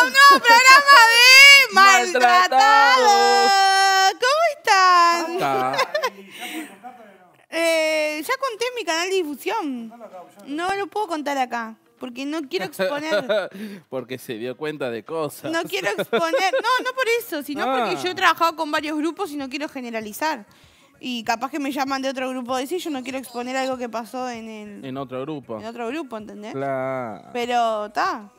No un programa de Maltratado! ¿Cómo están? Eh, ya conté mi canal de difusión. No lo puedo contar acá. Porque no quiero exponer. porque se dio cuenta de cosas. No quiero exponer. No, no por eso, sino ah. porque yo he trabajado con varios grupos y no quiero generalizar. Y capaz que me llaman de otro grupo de sí, yo no quiero exponer algo que pasó en el En otro grupo. en otro grupo, ¿entendés? Claro. Pero está.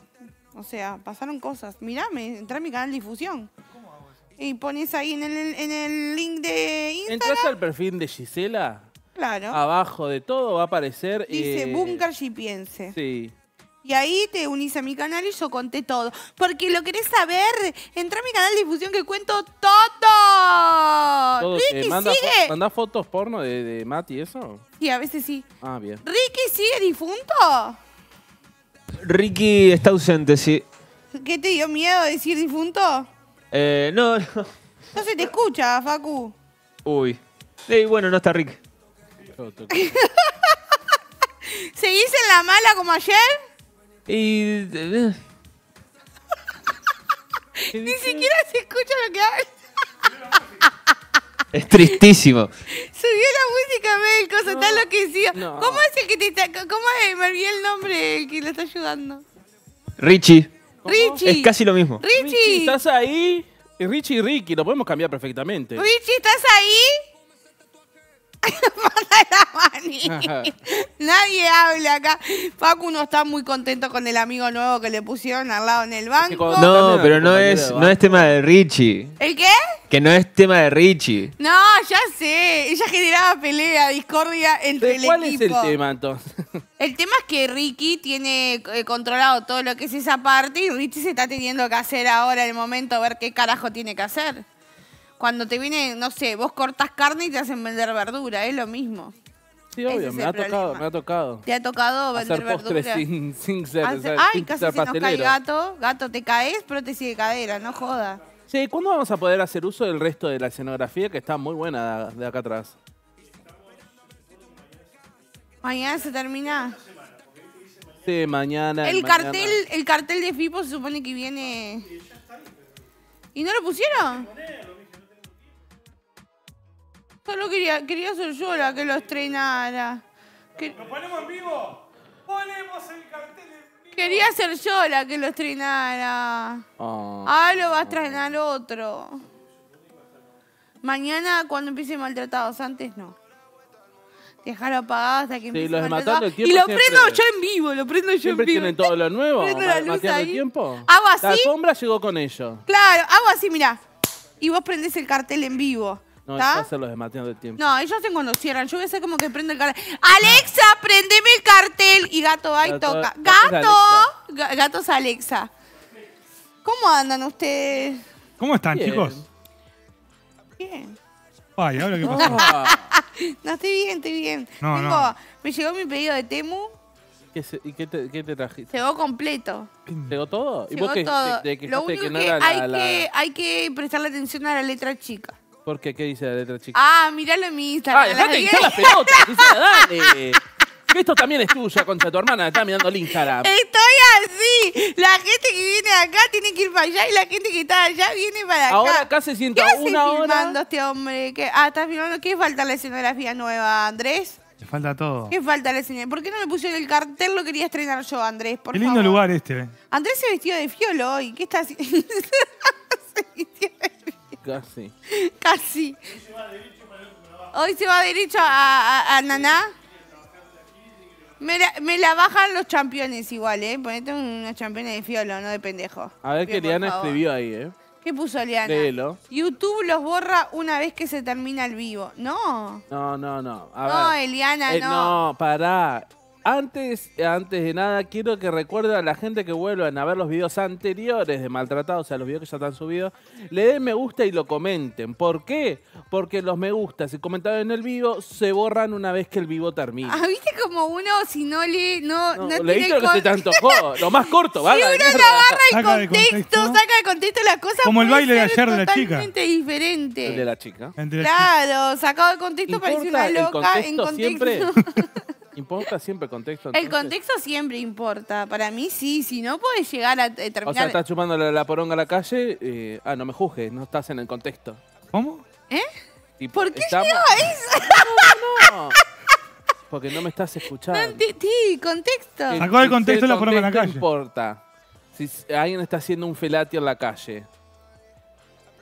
O sea, pasaron cosas. me entra a mi canal de difusión. Y pones ahí en el, el link de Instagram. Entras al perfil de Gisela. Claro. Abajo de todo va a aparecer. Dice eh, Bunker Gipiense. Sí. Y ahí te unís a mi canal y yo conté todo. Porque lo querés saber, entra a mi canal de difusión que cuento todo. Ricky eh, sigue. fotos porno de, de Mati eso? Sí, a veces sí. Ah, bien. ¿Ricky sigue difunto? Ricky está ausente, sí. ¿Qué te dio miedo decir difunto? Eh, no, no. se te escucha, Facu. Uy. Sí, bueno, no está Rick. ¿Seguís en la mala como ayer? Y... Eh, eh. Ni siquiera se escucha lo que habla. Es tristísimo. Subió la música, Melco, se está enloquecido. ¿Cómo es el que te está.? ¿Cómo es? Me olvidé el nombre el que lo está ayudando. Richie. Richie. Es casi lo mismo. Richie. ¿estás ahí? Richie y Ricky, lo podemos cambiar perfectamente. Richie, ¿estás ahí? Nadie habla acá. Facu no está muy contento con el amigo nuevo que le pusieron al lado en el banco. No, pero no es, no es tema de Richie. ¿El qué? Que no es tema de Richie. No, ya sé. Ella generaba pelea, discordia entre el es el tema entonces? El tema es que Ricky tiene eh, controlado todo lo que es esa parte y Richie se está teniendo que hacer ahora el momento ver qué carajo tiene que hacer cuando te viene, no sé, vos cortas carne y te hacen vender verdura, es lo mismo. Sí, obvio, me ha tocado, me ha tocado. Te ha tocado vender verdura. sin, Ay, casi se nos cae gato. Gato, te caes, pero prótesis de cadera, no joda. Sí, ¿cuándo vamos a poder hacer uso del resto de la escenografía que está muy buena de acá atrás? Mañana se termina. Sí, mañana. El cartel, el cartel de Fipo se supone que viene. ¿Y no lo pusieron? Solo quería, quería ser yo la que lo estrenara. ¿Lo ponemos en vivo? ¡Ponemos el cartel en vivo! Quería ser yo la que lo estrenara. Ah, ah lo va a estrenar otro. Mañana cuando empiece maltratados, antes no. Dejarlo apagado hasta que empiece sí, los maltratados. y lo prendo yo en vivo, lo prendo yo en vivo. tienen todo lo nuevo, la luz ahí. La sombra llegó con ello. Claro, hago así, mirá. Y vos prendés el cartel en vivo. No, no los No, ellos hacen cuando cierran. Yo voy a hacer como que prende el cartel. ¡Alexa, prendeme el cartel! Y gato va y toca. ¡Gato! Gato Gatos Alexa. ¿Cómo andan ustedes? ¿Cómo están, chicos? Bien. Ay, ahora qué pasó. no, estoy bien, estoy bien. Tengo, Me llegó mi pedido de Temu. ¿Y qué te, qué te, trajiste? Llegó completo. ¿Llegó todo? ¿Y llegó todo. Lo único que, hay, que hay que prestarle atención a la letra chica. ¿Por ¿qué ¿Qué dice la letra chica? Ah, míralo en mi Instagram. Ah, dejate de las pelotas, dale. esto también es tuyo, contra tu hermana, está mirando el Instagram. Estoy así. La gente que viene acá tiene que ir para allá y la gente que está allá viene para acá. Ahora acá se sienta ¿Qué una hora. filmando este hombre? ¿Qué? Ah, estás filmando. ¿Qué falta la escenografía nueva, Andrés? Le falta todo. ¿Qué falta la escenografía? ¿Por qué no le pusieron el cartel? Lo quería estrenar yo, Andrés. Por qué lindo lugar este. Andrés se vestió de fiolo y ¿Qué está haciendo? Casi. Casi. Hoy se va derecho a, a, a Naná. Me la, me la, bajan los campeones igual, ¿eh? Ponete unos campeones de fiolo, no de pendejo. A ver qué Eliana escribió ahí, ¿eh? ¿Qué puso Eliana YouTube los borra una vez que se termina el vivo. No. No, no, no. A no, Eliana, eh, no. No, pará. Antes, antes de nada, quiero que recuerden a la gente que vuelvan a ver los videos anteriores de Maltratados, o sea, los videos que ya están subidos, le den me gusta y lo comenten. ¿Por qué? Porque los me gustas y comentados en el vivo se borran una vez que el vivo termina. Ah, ¿viste como uno si no le... no, no, leíste lo que se te antojó, lo más corto, ¿vale? Si uno no agarra el contexto, saca de contexto las cosas, Como el baile de ayer de la chica. Totalmente diferente. El de la chica. Claro, sacado de contexto parece una loca. El en contexto siempre... Importa siempre el contexto. El contexto siempre importa. Para mí sí, si no puedes llegar a eh, terminar. O sea, estás chupando la, poronga a la calle. Eh, ah, no me juzgues, no estás en el contexto. ¿Cómo? ¿Eh? ¿Por qué estamos- No, Porque no me estás escuchando. Sí, contexto. Sacó el contexto la poronga a la calle. importa. Si alguien está haciendo un felatio en la calle,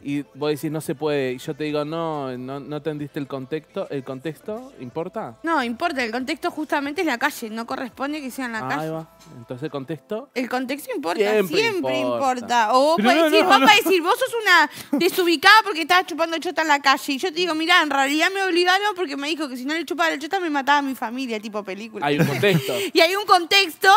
y vos decís no se puede, y yo te digo no, no, no entendiste el contexto, ¿el contexto importa? No, importa, el contexto justamente es la calle, no corresponde que sea en la calle. Entonces el contexto. El contexto importa, siempre, importa. O vos no, decir, vos sos una desubicada porque estabas chupando chota en la calle. Y yo te digo, mira en realidad me obligaron porque me dijo que si no le chupaba el chota me mataba a mi familia, tipo película. Hay un contexto. y hay un contexto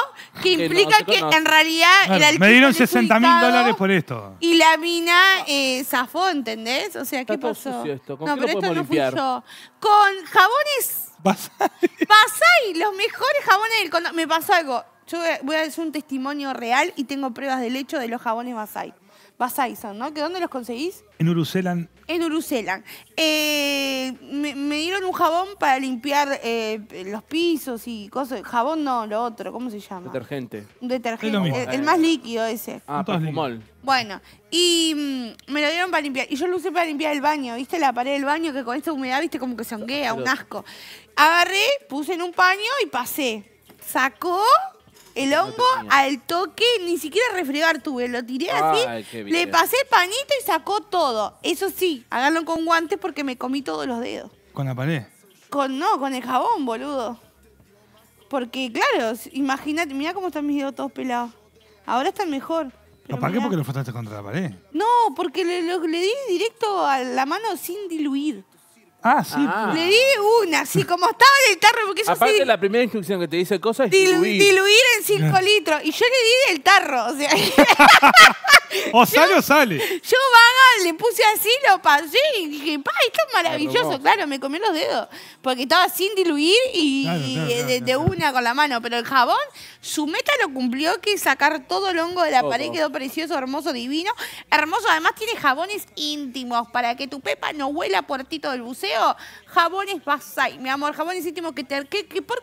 que implica que, en realidad claro, el Me dieron 60 mil dólares por esto. Y la mina eh, zafó, ¿entendés? O sea, ¿qué pasó? no, pero esto no fui Con jabones Basai, los mejores jabones del Me pasó algo. Yo voy a- voy hacer un testimonio real y tengo pruebas del hecho de los jabones Basay. Basaison, ¿no? ¿Que ¿Dónde los conseguís? En Uruselan. En Uruselan. Eh, me, dieron un jabón para limpiar eh, los pisos y cosas. Jabón no, lo otro, ¿cómo se llama? Detergente. Un detergente. El, más líquido ese. Ah, limón. Bueno, y mm, me lo dieron para limpiar. Y yo lo usé para limpiar el baño. ¿Viste la pared del baño que con esta humedad, viste, como que se honguea, un asco? Agarré, puse en un paño y pasé. Sacó el hongo al toque, ni siquiera refregar tuve, lo tiré así, le pasé panito y sacó todo. Eso sí, háganlo con guantes porque me comí todos los dedos. ¿Con la pared? Con, no, con el jabón, boludo. Porque, claro, imagínate, mira cómo están mis dedos todos pelados. Ahora están mejor. ¿Para qué? Porque lo frotaste contra la pared. No, porque le, le di directo a la mano sin diluir. Ah, sí. Ah. Le di una, así como estaba en el tarro, porque eso Aparte, la primera instrucción que te dice cosas es diluir. diluir en 5 litros. Y yo le di del tarro, o sea. o sale o sale. Yo vaga, le puse así, lo pasé y dije, pa, esto es maravilloso. Claro, me comí los dedos, porque estaba sin diluir y de una con la mano, pero el jabón... Su meta lo cumplió, que es sacar todo el hongo de la pared. Quedó precioso, hermoso, divino. Hermoso, además tiene jabones íntimos para que tu pepa no huela ti puertito del buceo. Jabones basai, mi amor, jabones íntimos que te... ¿Por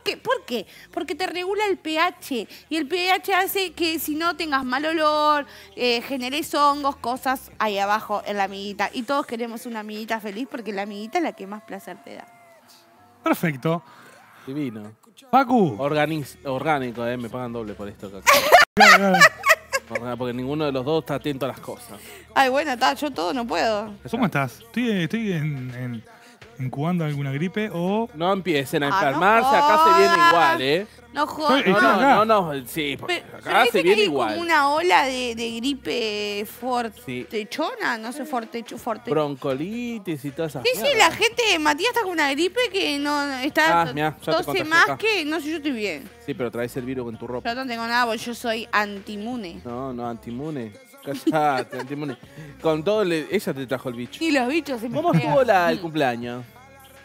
qué? ¿Por qué? Porque te regula el pH. Y el pH hace que si no tengas mal olor, eh, generes hongos, cosas ahí abajo en la amiguita. Y todos queremos una amiguita feliz porque la amiguita es la que más placer te da. Perfecto. Divino. Facu. orgánico, eh, me pagan doble por esto. Porque ninguno de los dos está atento a las cosas. Ay, buena está, yo todo no puedo. ¿Cómo estás? Estoy, en cuándo alguna gripe o. No empiecen a enfermarse, ah, acá se viene igual, ¿eh? No jodas. No, no, no, sí, acá se igual. como una ola de, de gripe fortechona, no sé, fortechona. forte. Broncolitis y todas esas Sí, sí, la gente, Matías está con una gripe que no está Ah, mirá, ya 12 más que, no sé, yo estoy bien. Sí, pero traes el virus en tu ropa. Yo no tengo nada, porque yo soy antimune. No, no, antimune. Con todo, ella te trajo el bicho. Y los bichos ¿Cómo estuvo el cumpleaños?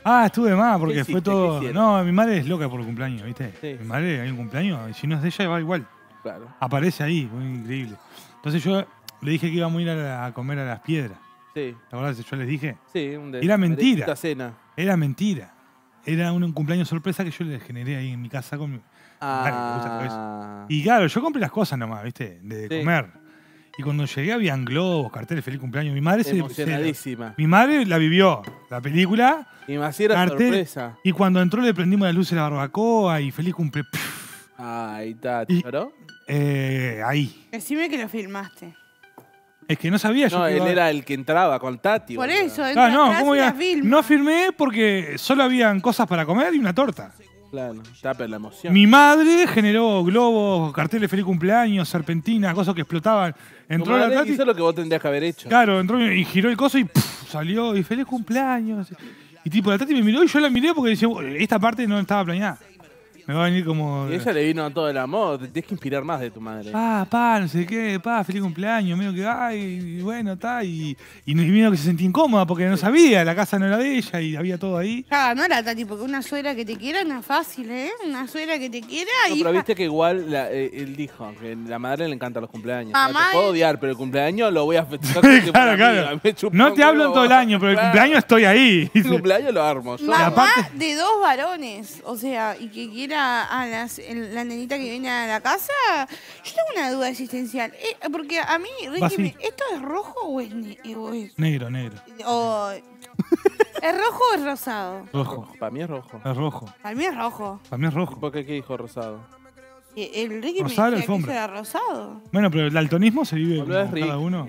Ah, estuve más porque fue todo. No, mi madre es loca por el cumpleaños, ¿viste? Mi madre hay un cumpleaños y si no es de ella va igual. Claro. Aparece ahí, fue increíble. Entonces yo le dije que íbamos a ir a, comer a las piedras. Sí, ¿Te acordás? Yo les dije. sí. Era mentira. Era mentira. Era un, cumpleaños sorpresa que yo le generé ahí en mi casa con mi- ah. Y claro, yo compré las cosas nomás, ¿viste? De comer. Y cuando llegué habían globos, carteles, feliz cumpleaños. Mi madre se, emocionadísima. Mi madre la vivió, la película. Y me hacía sorpresa. Y cuando entró le prendimos la luz de la barbacoa y feliz cumple. Ahí está, ¿pero? Eh, ahí. Decime que lo filmaste. Es que no sabía yo. No, él era el que entraba con Tati. Por eso, ah, no, no firmé porque solo habían cosas para comer y una torta la Mi madre generó globos, carteles feliz cumpleaños, serpentinas, cosas que explotaban. Entró la Tati. lo que vos tendrías que haber hecho. Claro, entró y giró el coso y salió y feliz cumpleaños. Y tipo, la Tati me miró y yo la miré porque decía, esta parte no estaba planeada. Me va a venir como. Y ella le vino todo el amor, te tienes que inspirar más de tu madre. Pa, pa, no sé qué, pa, feliz cumpleaños, mío que, ay, y bueno, está, y, y, que se sentía incómoda porque no sabía, la casa no era de ella y había todo ahí. Ah, no era Tati, porque una suegra que te quiera no es fácil, ¿eh? Una suegra que te quiera. y pero viste que igual eh, él dijo que la madre le encanta los cumpleaños. Ah, te puedo odiar, pero el cumpleaños lo voy a festejar. claro, claro. no te hablo en todo el año, pero el cumpleaños estoy ahí. El cumpleaños lo armo. Mamá de dos varones, o sea, y que quiera a, la nenita que viene a la casa, yo tengo una duda existencial. Eh, porque a mí, Ricky, ¿esto es rojo o es, Negro, negro. ¿Es rojo o es rosado? Rojo. Para mí es rojo. Es rojo. Para mí es rojo. Para mí es rojo. ¿Por qué dijo rosado? Eh, el Ricky Rosado me decía que rosado. Bueno, pero el daltonismo se vive en cada uno.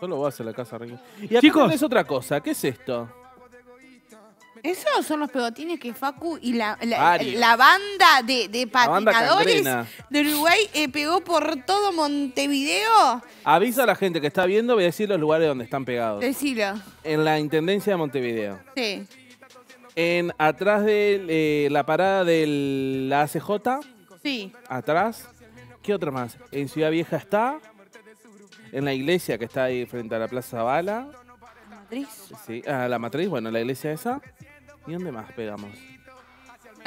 Solo vas a la casa, Ricky. Y Chicos. es otra cosa. ¿Qué es esto? Esos son los pegotines que Facu y la, la, banda de, de patinadores de Uruguay eh, pegó por todo Montevideo. Avisa a la gente que está viendo, voy a decir los lugares donde están pegados. Decilo. En la Intendencia de Montevideo. Sí. En atrás de eh, la parada de la ACJ. Sí. Atrás. ¿Qué otra más? En Ciudad Vieja está. En la iglesia que está ahí frente a la Plaza Bala matriz. Sí, la matriz, bueno, la iglesia esa. ¿Y dónde más pegamos?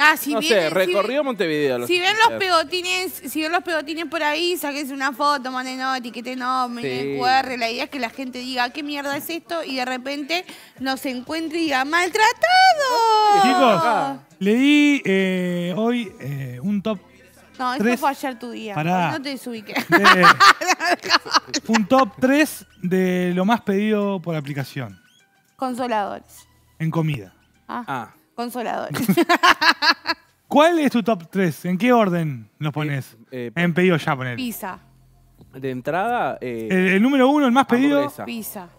Ah, si no sé, recorrido Montevideo. si ven los pegotines, si ven los pegotines por ahí, saquense una foto, manden etiquetenó, no, sí. La idea es que la gente diga, ¿qué mierda es esto? Y de repente nos encuentre y diga, ¡maltratado! Chicos, ah. leí eh, hoy eh, un top no, esto fue ayer tu día. No te desubiques. un top 3 de lo más pedido por aplicación. Consoladores. En comida. Ah. ah. Consoladores. ¿Cuál es tu top 3? ¿En qué orden los pones? Eh, eh, en pedido ya, poner. Pizza. De entrada. Eh, el, número uno, el más pedido. Pizza.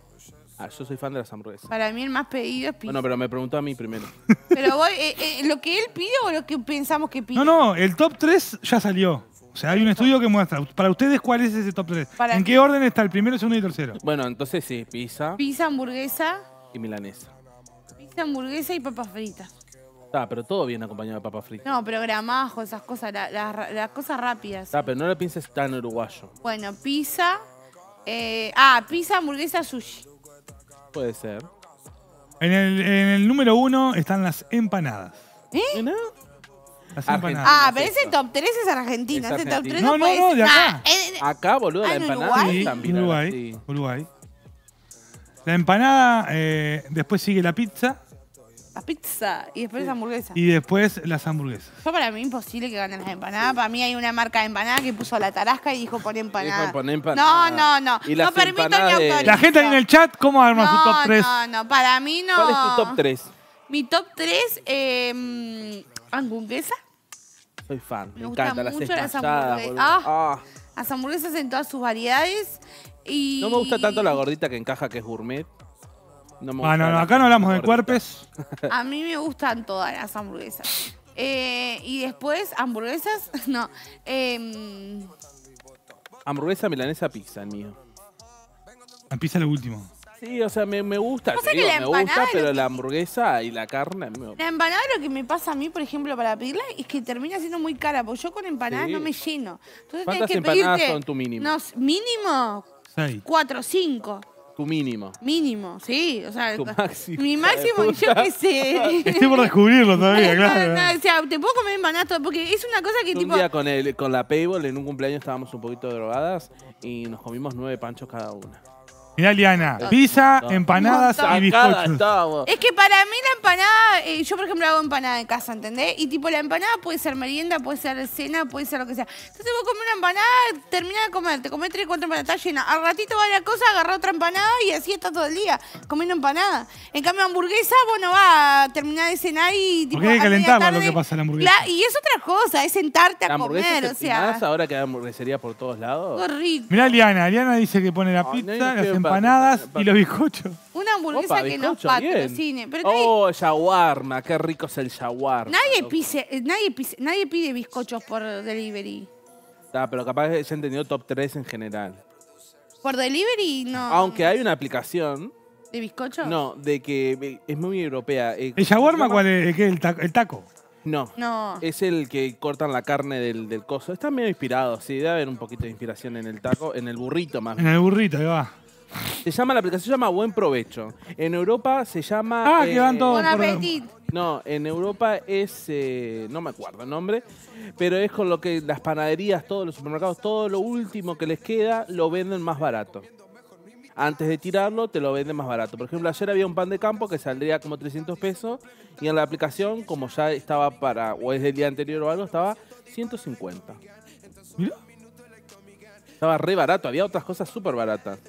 Ah, yo soy fan de las hamburguesas. Para mí el más pedido es pizza. Bueno, pero me preguntó a mí primero. Pero voy, eh, eh, ¿lo que él pide o lo que pensamos que pide? No, no, el top 3 ya salió. O sea, hay un estudio que muestra. Para ustedes, ¿cuál es ese top 3? ¿En qué orden está el primero, segundo y tercero? Bueno, entonces sí, pizza Pizza, hamburguesa, y milanesa. pizza, hamburguesa y papas fritas. Está, pero todo viene acompañado de papas fritas. No, pero gramajo, esas cosas, las cosas rápidas. Está, pero no lo pienses tan uruguayo. Bueno, pizza. Eh, ah, pizza, hamburguesa, sushi. Puede ser. En el, en el número uno están las empanadas. ¿Eh? ¿No? Las empanadas. Ah, pero ese top 3 es Argentina. Es ese top 3 no, no, no, de acá. Ah, eh, eh, acá, boludo, la ah, empanada Uruguay? también. Uruguay, Uruguay. La empanada, eh, después sigue la pizza, la pizza y después las hamburguesas. Y después las hamburguesas. Fue para mí imposible que ganen las empanadas. Para mí hay una marca de empanadas que puso la tarasca y dijo pon empanada. No, no, no. no permito ni La gente en el chat, ¿cómo arma su top 3? No, no, para mí no. ¿Cuál es tu top 3? Mi top 3, em, hamburguesa. Soy fan, me, encanta. la las, hamburguesas. Ah. Ah. Las hamburguesas en todas sus variedades. Y... No me gusta tanto la gordita que encaja, que es gourmet. No ah, acá no hablamos de cuerpes. A mí me gustan todas las hamburguesas. Eh, y después, hamburguesas, no. Em, hamburguesa, milanesa, pizza, el mío. La pizza lo último. Sí, o sea, me, gusta, me gusta, pero la hamburguesa y la carne... La empanada lo que me pasa a mí, por ejemplo, para pedirla es que termina siendo muy cara, porque yo con empanadas no me lleno. Entonces que empanadas pedirte, son tu mínimo? mínimo Seis. cuatro, cinco mínimo. Mínimo, sí. O sea, máximo. mi máximo, yo qué sé. Estoy por descubrirlo todavía, claro. o sea, te puedo comer manato porque es una cosa que tipo. día con, el, con la Payball en un cumpleaños estábamos un poquito drogadas y nos comimos nueve panchos cada una. Mirá, Liana, ah, pizza, empanadas y Es que para mí la empanada, eh, yo por ejemplo hago empanada en casa, ¿entendés? Y tipo la empanada puede ser merienda, puede ser cena, puede ser lo que sea. Entonces vos comés una empanada, terminás de comer, te comés tres, cuatro empanadas, llenas. llena. Al ratito va la cosa, agarra otra empanada y así está todo el día, comiendo empanada. En cambio hamburguesa vos no vas a terminar de cenar y tipo... Porque hay que calentar lo que pasa en la hamburguesa. y es otra cosa, es sentarte a comer, o sea... ahora que hay hamburguesería por todos lados. Qué rico. Mirá, Liana, Liana dice que pone la pizza, empanadas y los bizcochos. Una hamburguesa que no bizcocho, Oh, shawarma, qué rico es el shawarma. nadie, eh, nadie, nadie pide bizcochos por delivery. pero capaz que han tenido top 3 en general. Por delivery no. Aunque hay una aplicación, ¿De bizcochos? no, de que es muy europea. Eh, ¿El shawarma cuál es? ¿El, taco? No. No. Es el que cortan la carne del, del coso. Está medio inspirado, sí, debe haber un poquito de inspiración en el taco, en el burrito más En el burrito, ahí va. Se llama la aplicación, se llama Buen Provecho. En Europa se llama... Ah, que eh, van todos. No, en Europa es, eh, no me acuerdo el nombre, pero es con lo que las panaderías, todos los supermercados, todo lo último que les queda, lo venden más barato. Antes de tirarlo, te lo venden más barato. Por ejemplo, ayer había un pan de campo que saldría como 300 pesos y en la aplicación, como ya estaba para, o es del día anterior o algo, estaba 150. Estaba re barato, había otras cosas súper baratas.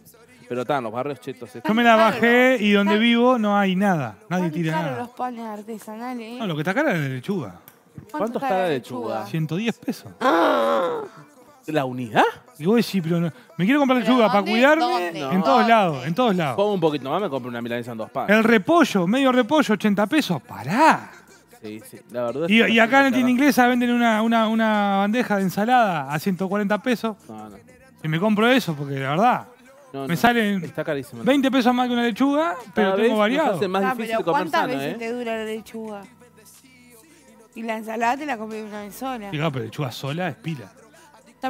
Pero están los barrios chetos. Yo me la bajé y donde vivo no hay nada. Nadie tira nada. los panes artesanales. No, lo que está cara era la lechuga. ¿Cuánto está la lechuga? 110 pesos. Ah. ¿La unidad? digo sí pero no- me quiero comprar lechuga para cuidarme en todos lados, en todos lados. Pongo un poquito más, me compro una milanesa en dos panes. El repollo, medio repollo, 80 pesos, pará. Sí, sí, la verdad Y, y acá en el tienda inglesa venden una, una- una bandeja de ensalada a 140 pesos. Y me compro eso porque la verdad, me salen está carísimo. 20 pesos más que una lechuga, pero tengo variado. Ah, pero ¿cuántas veces eh? te dura la lechuga? Y la ensalada te la comí una vez sola. No, pero lechuga sola es pila. no,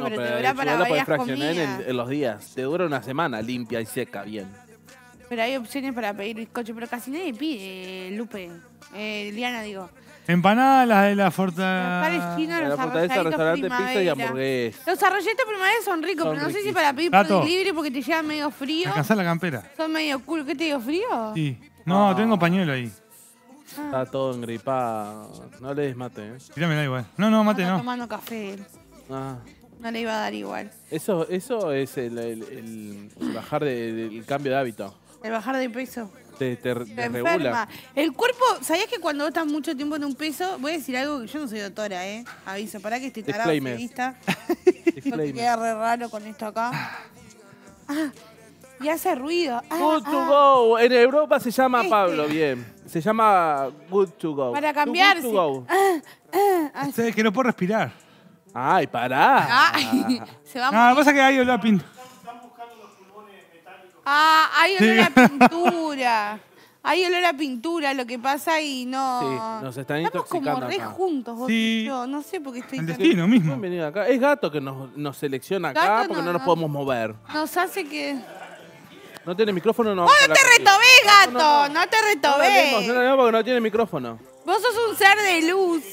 pero, pero, te dura para la varias fraccionar comidas. En, en, los días. Te dura una semana limpia y seca, bien. Pero hay opciones para pedir bizcocho, pero casi nadie pide, Lupe. Eh, Liana, digo. Empanadas, las de la fortaleza. la fortaleza, restaurante, pizza y Los arroyitos primavera son ricos, pero no sé si para pedir por libre porque te lleva medio frío. Alcanzar la campera. Son medio cool. ¿Qué te digo, frío? Sí. No, ah. tengo pañuelo ahí. Ah. Está todo engripado. No le des mate. ¿eh? igual. No, no, mate no. tomando café. Ah. No le iba a dar igual. Eso, eso es el, bajar del cambio de hábito. El bajar de peso te, regula. El cuerpo, ¿sabías que cuando estás mucho tiempo en un peso, voy a decir algo que yo no soy doctora, ¿eh? Aviso, para que esté tarado vista. qué queda re raro con esto acá. Ah, y hace ruido. Ah, good to ah. go. En Europa se llama este. Pablo, bien. Se llama good to go. Para cambiar. Good to go. Este, que no puedo respirar. Ay, pará. Ay, se va a no, lo que pasa es que hay Ah, hay olor a pintura. Hay olor a pintura, lo que pasa y no. Sí, nos están Estamos como re juntos vos Sí. y yo. No sé por qué estoy El destino mismo. acá. Es gato que nos, selecciona acá porque no, nos podemos mover. Nos hace que. No tiene micrófono, no. ¡Vos ¡Oh, no te retobés, gato! No, te No no porque no tiene micrófono. Vos sos un ser de luz.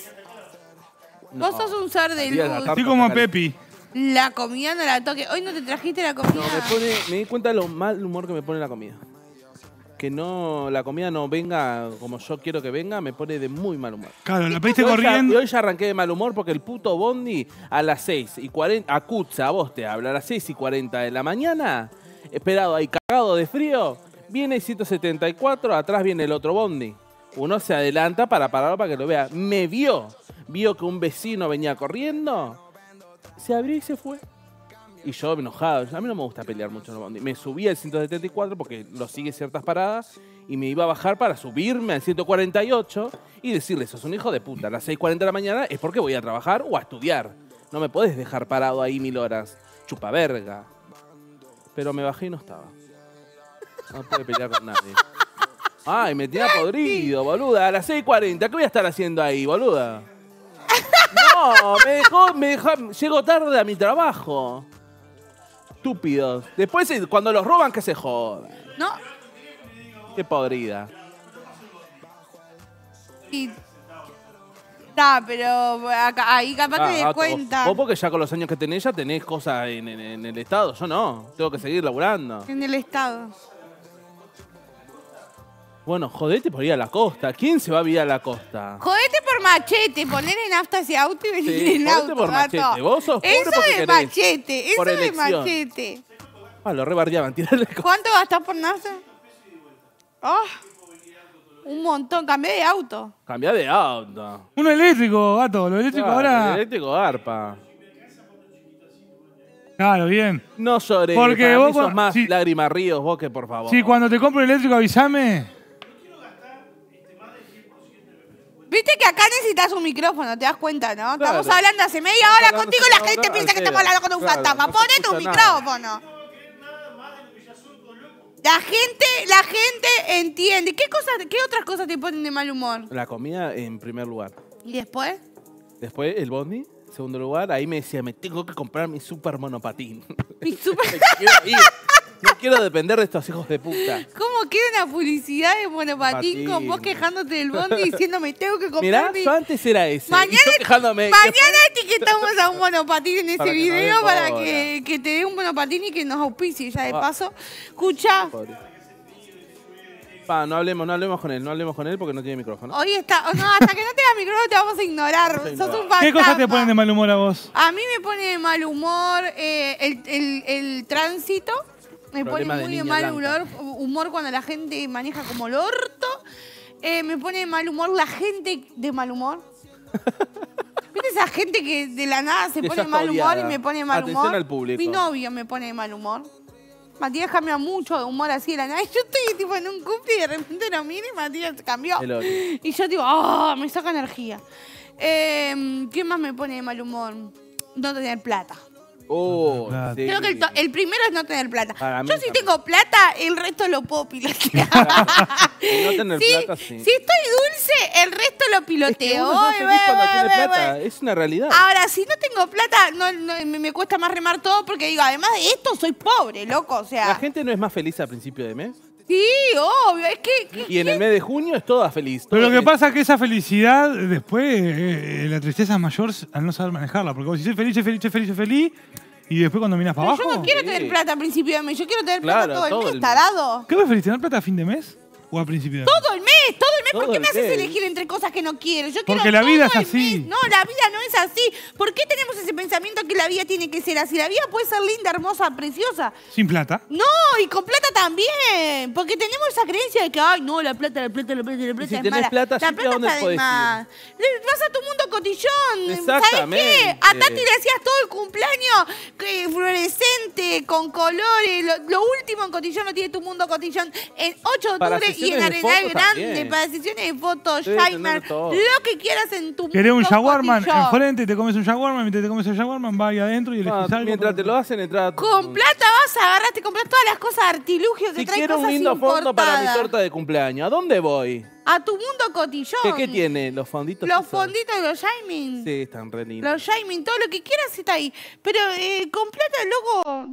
Vos sos un ser de luz. Así Estoy como Pepi. La comida no la toque. Hoy no te trajiste la comida. No, me, di cuenta de lo mal humor que me pone la comida. Que no, la comida no venga como yo quiero que venga, me pone de muy mal humor. Claro, la pediste corriendo. y hoy ya arranqué de mal humor porque el puto Bondi a las 6 y 40, a a vos te habla, a las 6 y 40 de la mañana, esperado ahí cagado de frío, viene 174, atrás viene el otro Bondi. Uno se adelanta para pararlo para que lo vea. Me vio, vio que un vecino venía corriendo se abrió y se fue. Y yo enojado, a mí no me gusta pelear mucho Me subí al 174 porque lo sigue ciertas paradas y me iba a bajar para subirme al 148 y decirle, sos un hijo de puta, a las 6.40 de la mañana es porque voy a trabajar o a estudiar. No me puedes dejar parado ahí mil horas, chupa verga. Pero me bajé y no estaba. No pude pelear con nadie. Ay, me tenía podrido, boluda. A las 6.40, ¿qué voy a estar haciendo ahí, boluda? No, me dejó, me dejó, llego tarde a mi trabajo. Estúpidos. Después, eh, cuando los roban, que se jodan. No. Qué podrida. Y... pero ahí capaz ah, te des cuenta. Vos porque ya con los años que tenés, ya tenés cosas en, el estado. Yo no. Tengo que seguir laburando. En el estado. Bueno, jodete por ir a la costa. ¿Quién se va a vivir a la costa? machete, en Aftas y auto y venir en auto. machete. eso es machete, eso es machete. Ah, lo rebardeaban, tirarle ¿Cuánto gastas por nafta? Ah, un montón, cambié de auto. Cambiá de auto. Un eléctrico, gato. Lo eléctrico ahora. eléctrico arpa. Claro, bien. No llores. Porque vos más ríos, vos que por favor. Si cuando te compro el eléctrico avísame. Viste que acá necesitas un micrófono, te das cuenta, ¿no? Estamos hablando hace media hora contigo y la gente piensa que estamos hablando con un fantasma. Ponete un micrófono. La gente, la gente entiende. ¿Qué cosas, qué otras cosas te ponen de mal humor? La comida en primer lugar. ¿Y después? Después el bondi. Segundo lugar, ahí me decía, me tengo que comprar mi super monopatín. Mi super. No quiero depender de estos hijos de puta. ¿Cómo queda una publicidad de monopatín con vos quejándote del bondi diciéndome tengo que comprar Mirá, yo antes era ese. Mañana, quejándome. mañana etiquetamos a un monopatín en ese video para que, te dé un monopatín y que nos auspicie ya de ah. paso. Escucha. Pa, no hablemos, no hablemos con él, no hablemos con él porque no tiene micrófono. Hoy está, oh, no, hasta que no tenga micrófono te vamos a ignorar. Sos un ¿Qué cosas te ponen de mal humor a vos? A mí me pone de mal humor eh, el tránsito me pone muy de mal humor, humor, cuando la gente maneja como el orto. Eh, me pone de mal humor la gente de mal humor. ¿Viste esa gente que de la nada se pone de mal humor y me pone de mal humor? Mi novio me pone de mal humor. Matías cambia mucho de humor así de la nada. yo estoy tipo en un cup y de repente lo miro y Matías cambió. Y yo digo, ¡ah! me saca energía. Eh, ¿Qué más me pone de mal humor? No tener plata. Oh, Creo que el, primero es no tener plata. Yo si tengo plata, el resto lo puedo pilotear. Si estoy dulce, el resto lo piloteo. es plata. Es una realidad. Ahora, si no tengo plata, no, me, cuesta más remar todo porque digo, además de esto, soy pobre, loco. O sea, La gente no es más feliz al principio de mes. Sí, obvio, es que... y en el mes de junio es toda feliz. Pero lo que pasa es que esa felicidad, después, eh, la tristeza es mayor al no saber manejarla. Porque vos si soy feliz, soy feliz, soy feliz, soy feliz, y después cuando miras para Pero abajo... yo no quiero tener plata a principio de mes, yo quiero tener plata todo, el mes, el... tarado. ¿Qué feliz tener plata a fin de mes? o a principio de Todo el mes, todo el mes. ¿Por qué me haces elegir entre cosas que no quiero? Yo quiero Porque la vida es así. mes. No, la vida no es así. ¿Por qué tenemos ese pensamiento que la vida tiene que ser así? La vida puede ser linda, hermosa, preciosa. Sin plata. No, y con plata también. Porque tenemos esa creencia de que, ay, no, la plata, la plata, la plata, la plata es plata, la plata a más. Vas a tu mundo cotillón. ¿Sabes qué? A Tati le hacías todo el cumpleaños que eh, fluorescente, con colores. Lo, último en cotillón no tiene tu mundo cotillón. En 8 de octubre y en Arenal Grande, para decisiones de fotos, Jaimer. lo que quieras en tu Querés un Jaguarman enfrente, te comes un Jaguarman, mientras te comes un Jaguarman, va ahí adentro y el ah, Mientras te lo hacen, entra. Con plata vas a agarrarte, compras todas las cosas, artilugios, te si quiero un lindo fondo para mi torta de cumpleaños, ¿a dónde voy? A tu mundo cotillón. ¿Qué, tiene? ¿Los fonditos? Los fonditos de los Jaimin. Sí, están re lindos. Los Jaimin, todo lo que quieras está ahí. Pero eh, con plata, loco,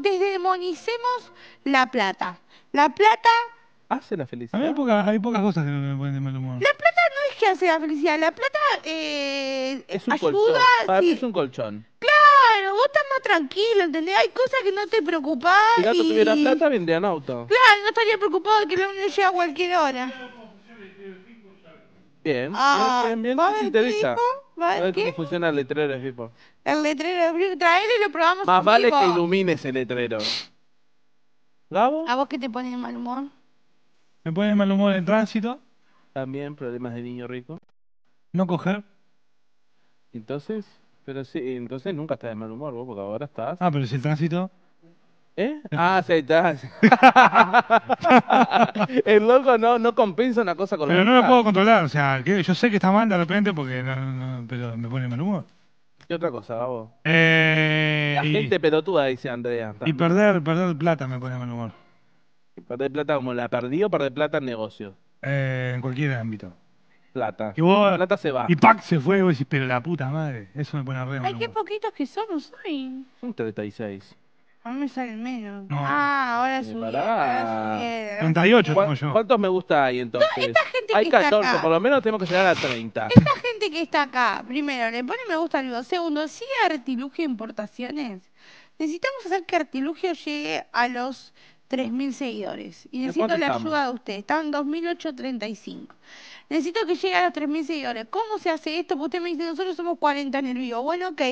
desdemonicemos la plata. La plata hace la felicidad. A mí hay, hay pocas cosas que me ponen de mal humor. La plata no es que hace la felicidad, la plata eh, es ayuda. Para es un colchón. Claro, vos estás más tranquilo, ¿entendés? Hay cosas que no te preocupás. Si gato tuviera plata, vendría en auto. Claro, no estaría preocupado de que el hombre llegue a cualquier hora. Bien, ah, bien, bien, ¿va bien, a ver cómo funciona el letrero de FIPO. El letrero de traelo y lo probamos. Más vale que ilumines el letrero. ¿Gabo? ¿A vos qué te pone de mal humor? ¿Me pones mal humor el tránsito? También problemas de niño rico. No coger. Entonces, pero sí, entonces nunca estás de mal humor vos, porque ahora estás. Ah, pero si el tránsito. ¿Eh? Ah, sí, está. el loco no, compensa una cosa con la Pero no lo puedo controlar, o sea, yo sé que está mal de repente porque pero me pone mal humor. ¿Qué otra cosa, vos? Eh, la gente pelotuda, dice Andrea. y perder, perder plata me pone mal humor de plata como la perdí o de plata en negocio? Eh, en cualquier ámbito. Plata. Y plata se va. Y Pac se fue, vos decís, pero la puta madre, eso me pone re Ay, qué poquitos que somos hoy. Son 36. A mí me salen menos. Ah, ahora es un. 38 como yo. ¿Cuántos me gusta ahí, entonces? esta gente hay que 14, está acá. por lo menos tenemos que llegar a 30. Esta gente que está acá, primero, le pone me gusta al video. Segundo, ¿sigue artilugio importaciones? Necesitamos hacer que artilugio llegue a los 3.000 seguidores. Y necesito la ayuda de ustedes. Están 2.835. Necesito que llegue a los 3.000 seguidores. ¿Cómo se hace esto? Porque usted me dice, nosotros somos 40 en el vivo. Bueno, ok.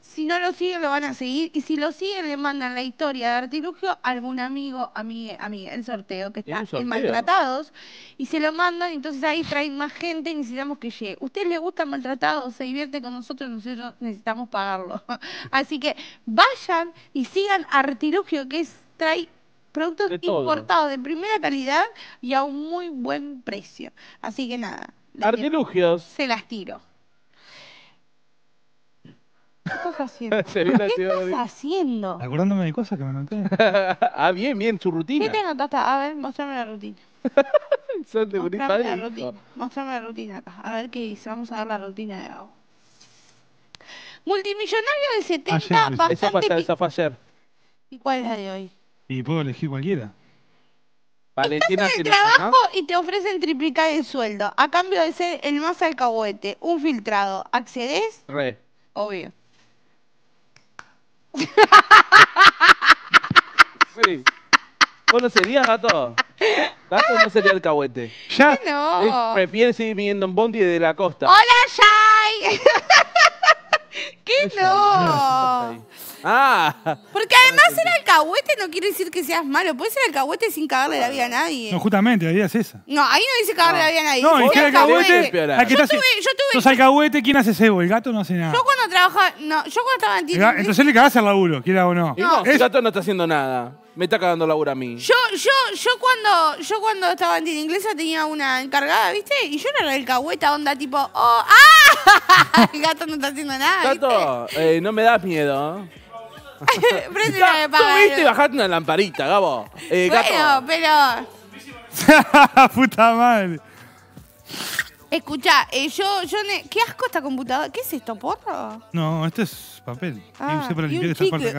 Si no lo siguen, lo van a seguir. Y si lo siguen, le mandan la historia de Artilugio a algún amigo, a a mí el sorteo que está en Maltratados. Y se lo mandan, entonces ahí traen más gente necesitamos que llegue. ¿Ustedes les gusta Maltratados? Se divierte con nosotros, nosotros necesitamos pagarlo. Así que vayan y sigan Artilugio, que es trae Productos importados de primera calidad y a un muy buen precio. Así que nada. Artilugios. Se las tiro. ¿Qué estás haciendo? ¿Qué estás haciendo? Acordándome de cosas que me noté. ah, bien, bien, su rutina. ¿Qué te notaste? A ver, mostrame la rutina. Son de mostrame la rutina. la rutina acá. A ver qué dice. Vamos a ver la rutina de abajo. Multimillonario de 70, ah, ayer, bastante... esa fue ayer. ¿Y cuál es la de hoy? Y puedo elegir cualquiera. Valentina Estás en el trabajo ¿Ah? y te ofrecen triplicar el sueldo a cambio de ser el más alcahuete, un filtrado. ¿Accedes? Re. Obvio. Sí. Vos no serías gato. Gato no sería alcahuete. Ya. No. Prefieres seguir viniendo en Bondi desde la costa. ¡Hola, Shai! ¿Qué no? Ah. Porque además ser alcahuete no quiere decir que seas malo. Puedes ser alcahuete sin cagarle la vida a nadie. No, justamente, la idea es esa. No, ahí no dice cagarle la vida a nadie. No, dice que alcahuete. Yo, tuve, yo tuve. alcahuete, ¿quién hace cebo? El gato no hace nada. Yo cuando trabajaba. No, yo cuando estaba en tienda Entonces le cagás al laburo, quiera o no. El gato no está haciendo nada. Me está cagando laburo a mí. Yo, yo, yo cuando, yo cuando estaba en inglesa tenía una encargada, ¿viste? Y yo era el alcahueta, onda tipo, oh, ¡ah! el gato no está haciendo nada. Gato, eh, no me das miedo. ¿eh? ¿Tú viste? no y bajaste una lamparita, Gabo. Eh, bueno, pero. Puta madre. Escucha, eh, yo, yo qué asco esta computadora. ¿Qué es esto, porro? No, esto es papel. Ah, para un parte chicle.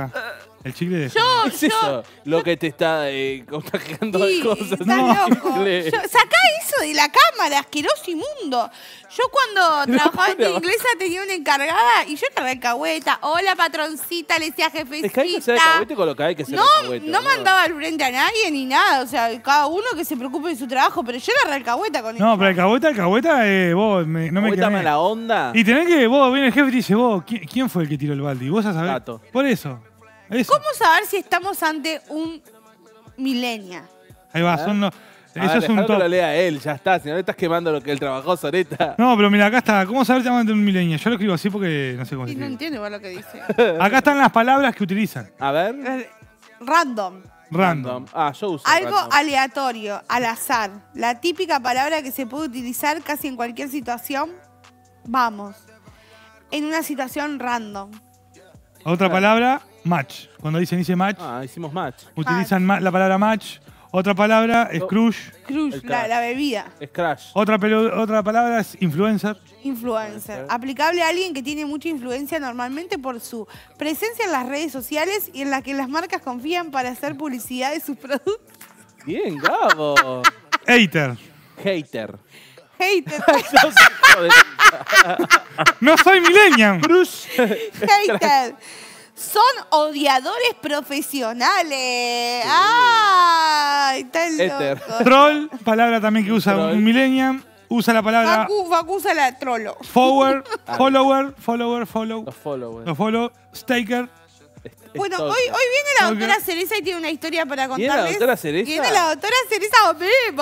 El chicle de... Yo, ¿Qué es eso? Lo que te está eh, contagiando las de cosas. no. loco. sacá eso de la cámara, asqueroso y mundo. Yo cuando trabajaba en inglesa tenía una encargada y yo era el cagüeta. Hola, patroncita, le decía jefecita. Es que hay que ser con lo que hay que no, no, mandaba al frente a nadie ni nada. O sea, cada uno que se preocupe de su trabajo. Pero yo era recagüeta con eso. No, pero el cagüeta, el cagüeta, eh, vos, me, no cagüeta me mala onda. Y tenés que, vos, viene el jefe y dice, vos, ¿quién, fue el que tiró el balde? Y vos a sabés. Por eso. ¿Cómo saber si estamos ante un milenia? Ahí va, ah. son los... eso es un top. lo lea él, ya está. Si no le estás quemando lo que él trabajó ahorita. No, pero mira, acá está. ¿Cómo saber si estamos ante un milenia? Yo lo escribo así porque no sé cómo Y no entiendo igual lo que dice. Acá están las palabras que utilizan. A ver. Eh, random. Random. Ah, yo uso. Algo aleatorio, al azar. La típica palabra que se puede utilizar casi en cualquier situación. Vamos. En una situación random. Otra palabra match. Cuando dicen dice match, Ah, hicimos match. utilizan la palabra match. Otra palabra es crush. Crush, la, bebida. Es Crash. Otra, otra palabra es influencer. Influencer. Aplicable a alguien que tiene mucha influencia normalmente por su presencia en las redes sociales y en la que las marcas confían para hacer publicidad de sus productos. Bien, Gabo. Hater. Hater. Hater. No soy millennial. Crush. Hater son odiadores profesionales. ¡Ay! Está Troll, palabra también que usa un millennial. Usa la palabra Facu, usa la trolo. follower, ah. follower, follower, follow, Los followers. Los follow, staker. Bueno, hoy, hoy viene la doctora Cereza y tiene una historia para contarles. ¿Viene la doctora Cereza? Viene la doctora Cereza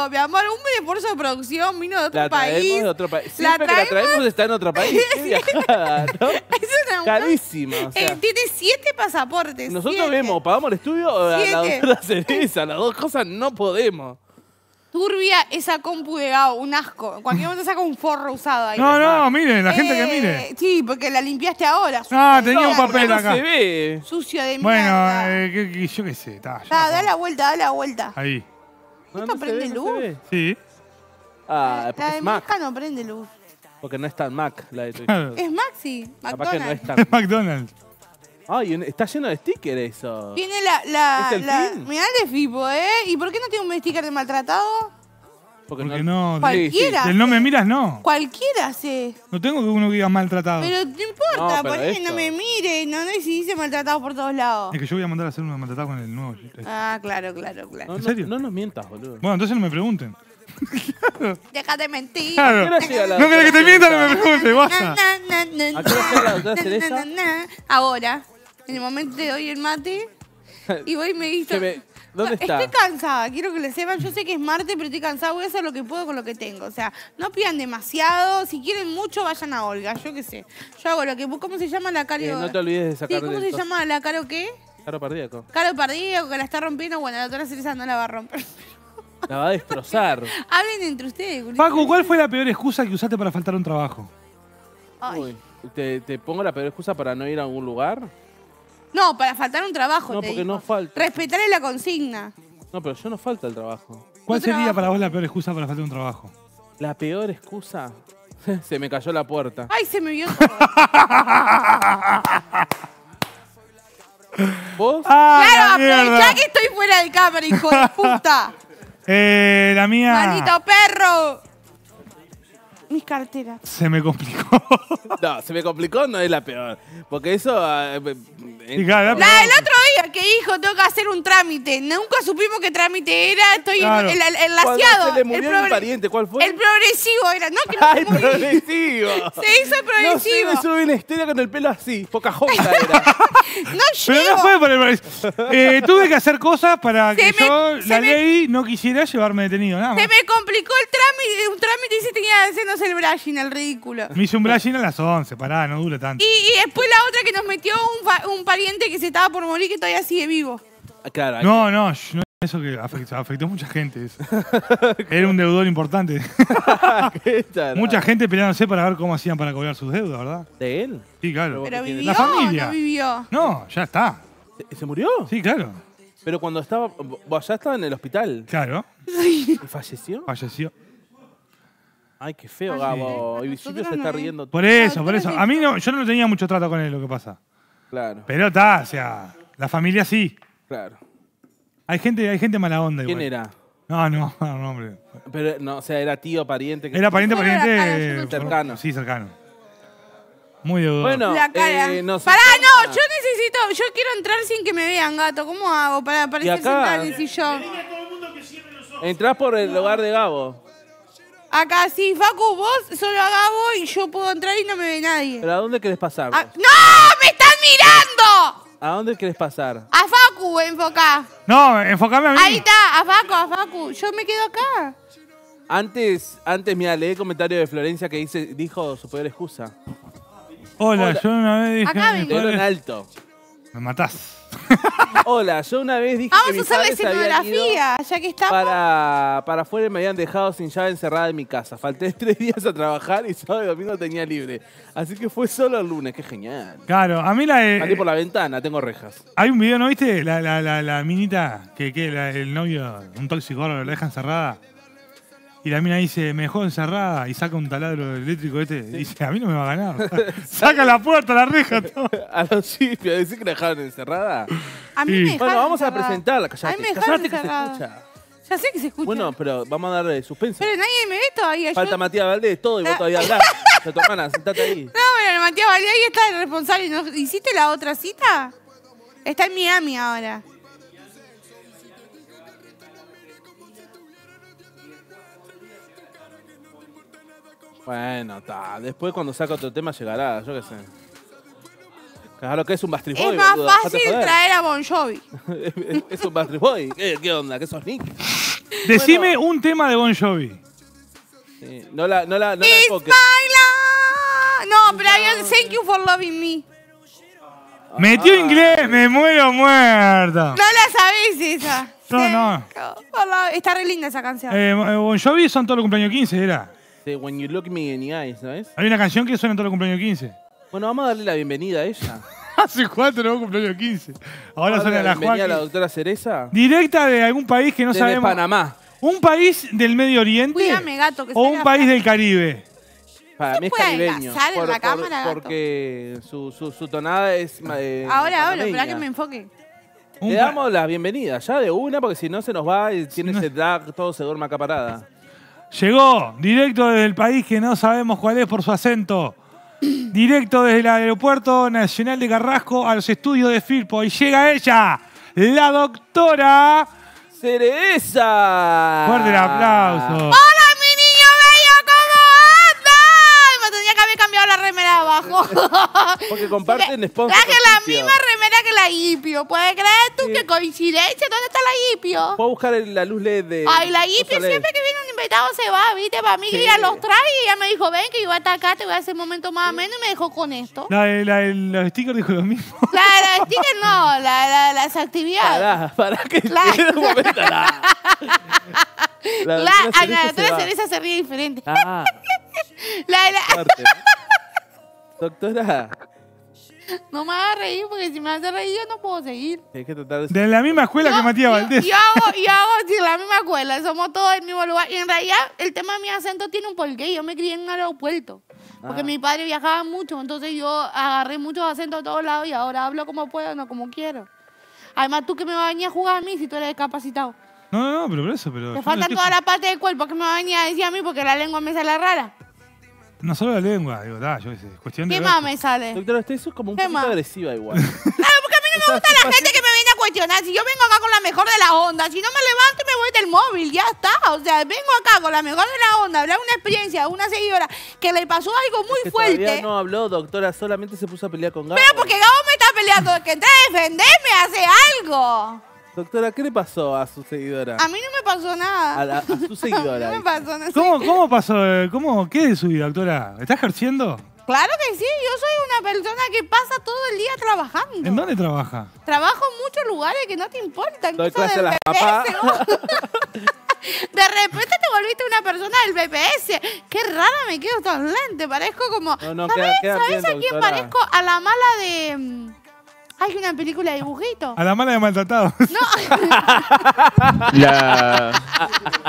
oh, mi amor. Un esfuerzo de producción, vino de otro la país. De otro país. la traemos... que la traemos está en otro país. Qué viajada, ¿no? Es Carísima. O sea. Eh, tiene siete pasaportes. Nosotros vemos, pagamos el estudio o la doctora Cereza. Las dos cosas no podemos turbia esa compu de Gao, un asco. En cualquier momento saca un forro usado ahí. No, no, miren, la gente que eh, mire. Sí, porque la limpiaste ahora. Ah, tenía un papel acá. No se ve. Sucio de mierda. Bueno, eh, yo qué sé. está da la vuelta, da la vuelta. Ahí. ¿Esto no prende luz? sí. Ah, la de es Mac. no prende luz. Porque no es tan Mac la de ¿Es Mac? Sí. McDonald's. no es tan McDonald's. Ay, está lleno de stickers eso. Tiene la. la, ¿Es el la mirá de Fipo, ¿eh? ¿Y por qué no tiene un sticker de maltratado? Porque, no. cualquiera. Del no me miras, no. Cualquiera sí. No tengo que uno que diga maltratado. Pero no importa, no, por eso no me mire. No, no, si dice maltratado por todos lados. Es que yo voy a mandar a hacer uno maltratado con el nuevo. Ah, claro, claro, claro. ¿En serio? No, nos mientas, boludo. Bueno, entonces no me pregunten. claro. Deja de mentir. Claro. No querés que te mientan, no me pregunten. basta. Ahora en el momento te doy el mate y voy y me dice... ¿Dónde está? Estoy cansada, quiero que le sepan. Yo sé que es Marte, pero estoy cansada. Voy a hacer lo que puedo con lo que tengo. O sea, no pidan demasiado. Si quieren mucho, vayan a Olga. Yo qué sé. Yo hago lo que... ¿Cómo se llama la eh, caro...? no te olvides de sacar... Sí, ¿cómo se llama la caro qué? Caro Pardíaco. Caro Pardíaco, que la está rompiendo. Bueno, la doctora Cereza no la va a romper. La va a destrozar. Hablen entre ustedes. Paco, ¿cuál fue la peor excusa que usaste para faltar un trabajo? Ay. ¿te, ¿Te pongo la peor excusa para no ir a algún lugar? No, para faltar un trabajo. No, porque no falta. Respetaré la consigna. No, pero yo no falta el trabajo. ¿Cuál sería para vos la peor excusa para faltar un trabajo? La peor excusa. se me cayó la puerta. Ay, se me vio. ¿Vos? Ah, claro, ya que estoy fuera de cámara, hijo de puta. eh, la mía. Manito perro mi cartera. Se me complicó. no, se me complicó no es la peor. Porque eso... Ah, eh, eh, el La otro día que dijo, tengo que hacer un trámite. Nunca supimos qué trámite era. Estoy el, el, ¿cuál fue? el progresivo era. No, que no ¡Ay, se progresivo! Se hizo el No sé, progresivo. me sube una con el pelo así. era. No Pero no fue por el Eh, tuve que hacer cosas para que yo, la ley, no quisiera llevarme detenido, nada Se me complicó el trámite, un trámite y se tenía que hacer no sé el brushing, el ridículo. Me hice un brushing a las 11, pará, no dura tanto. Y, después la otra que nos metió un, pariente que se estaba por morir que todavía sigue vivo. Ah, claro, No, no, eso que afectó, a mucha gente. eso. Era un deudor importante. mucha gente peleándose para ver cómo hacían para cobrar sus deudas, ¿verdad? ¿De él? Sí, claro. Pero vivió no vivió. No, ya está. ¿Se, murió? Sí, claro. Pero cuando estaba. Ya estaba en el hospital. Claro. falleció? Falleció. Ay, qué feo, Gabo. Y Vicito se está riendo. Por eso, por eso. A mí no, yo no tenía mucho trato con él, lo que pasa. Claro. Pero está, o sea, la familia sí. Claro. Hay gente, hay gente mala onda igual. ¿Quién era? No, no, no, hombre. Pero, no, o sea, era tío, pariente. que- Era pariente, pariente. Cercano. Sí, cercano. Muy de Bueno, La eh, Pará, no, yo necesito, yo quiero entrar sin que me vean, gato. ¿Cómo hago para aparecer acá? Entrás por el hogar de Gabo. Acá sí, Facu, vos solo hago y yo puedo entrar y no me ve nadie. ¿Pero a dónde querés pasar? Ah, ¡No! ¡Me están mirando! ¿A dónde querés pasar? A Facu, enfocá. No, enfocame a mí. Ahí está, a Facu, a Facu. Yo me quedo acá. Antes, antes mira, leí el comentario de Florencia que dice, dijo su poder excusa. Hola, yo una vez dije. Acá me en alto. Me matás. Hola, yo una vez dije ah, que ya que estamos. para, para afuera me habían dejado sin llave encerrada en mi casa. Falté tres días a trabajar y sábado y domingo tenía libre. Así que fue solo el lunes, qué genial. Claro, a mí la de- Salí por la ventana, tengo rejas. Hay un video, ¿no viste? La, la, la, minita que, que el novio, un toxicólogo, la deja encerrada. Y la mina dice, me dejó encerrada y saca un taladro eléctrico este. Dice, a mí no me va a ganar. saca la puerta, la reja, todo. a los chispios, decir que la dejaron encerrada. A mí sí. me Bueno, vamos a presentarla, callate. A mí me callate que se escucha. Ya sé que se escucha. Bueno, pero vamos a dar suspense. Pero nadie me ve todavía. Falta Matías Valdés, todo, y vos todavía hablás. o tu hermana, sentate ahí. No, pero Matías Valdés ahí está el responsable. ¿Hiciste la otra cita? Está en Miami ahora. Bueno, ta. Después cuando saca otro tema llegará, yo qué sé. Claro que es un Bastry Es más fácil traer a Bon Jovi. es, un Bastry ¿Qué, onda? ¿Qué son Nick? Decime un tema de Bon Jovi. No la, no la, no la It's my No, pero había Thank you for loving me. Metió ah. inglés, me muero muerta. No la sabés esa. No, no. Está re linda esa canción. Eh, bon Jovi son todos los cumpleaños 15, era de este, When You Look Me in the Eyes, ¿sabes? Hay una canción que suena en todo el cumpleaños 15. Bueno, vamos a darle la bienvenida a ella. Hace cuatro, no cumpleaños 15. Ahora suena la bienvenida a la doctora Cereza. Directa de algún país que no desde sabemos. Panamá. ¿Un país del Medio Oriente? Cuídame, gato, ¿O un país del Caribe? Para mí es caribeño. ¿Sale la cámara, porque su, tonada es. Ahora, eh, Ahora hablo, que me enfoque. Le damos la bienvenida ya de una, porque si no se nos va y tiene ese drag, todo se duerme acá Llegó directo desde el país que no sabemos cuál es por su acento. Directo desde el Aeropuerto Nacional de Carrasco a los estudios de Firpo. Y llega ella, la doctora Cereza. Fuerte el aplauso. he cambiado la remera abajo. Porque comparten sponsor. Traje la misma remera que la Ipio. ¿Puedes creer tú? que ¿Qué coincidencia? ¿Dónde está la Ipio? Puedo buscar la luz LED de... Ay, la Ipio siempre que viene un invitado se va, ¿viste? Para mí que ella los trae y ella me dijo, ven que yo voy estar acá, te voy a hacer un momento más o menos. y me dejó con esto. La, la, los stickers dijo lo mismo. La, la no, las actividades. para pará que un momento. La, la, la, se ríe diferente. Ah. La, ¿no? Doctora. No me hagas reír, porque si me hace reír yo no puedo seguir. que tratar de... la misma escuela que Matías Valdés. Yo, hago, yo hago de la misma escuela, somos todos del mismo lugar. Y en realidad el tema de mi acento tiene un porqué. Yo me crié en un aeropuerto. Porque ah. mi padre viajaba mucho, entonces yo agarré muchos acentos a todos lados y ahora hablo como puedo, no como quiero. Además, tú que me vas a venir a jugar a mí si tú eres discapacitado. No, no, pero por eso, pero. Te falta toda la parte del cuerpo que me va a venir a decir a mí porque la lengua me sale rara. No solo la lengua, digo, da, yo qué cuestión de. ¿Qué más me sale? Doctora, usted es como un poquito agresiva igual. claro, ah, porque a mí no me gusta la gente que me viene a cuestionar. Si yo vengo acá con la mejor de la onda, si no me levanto y me voy del móvil, ya está. O sea, vengo acá con la mejor de la onda, hablar una experiencia, una seguidora que le pasó algo muy fuerte. no habló, doctora, solamente se puso a pelear con Gabo. Pero porque Gabo me está peleando, que entré a defenderme, hace algo. Doctora, ¿qué le pasó a su seguidora? A mí no me pasó nada. A, su seguidora. no me pasó nada. ¿Cómo, ¿Cómo pasó? Eh, ¿Cómo? ¿Qué de su vida, doctora? ¿Está ejerciendo? Claro que sí, yo soy una persona que pasa todo el día trabajando. ¿En dónde trabaja? Trabajo en muchos lugares que no te importan. clase de las De repente te volviste una persona del BPS. Qué rara me quedo tan lente. Parezco como. No, no, ¿Sabes, a quién parezco? A la mala de. Mm, hay una película de dibujito A la mala de maltratados. No. La...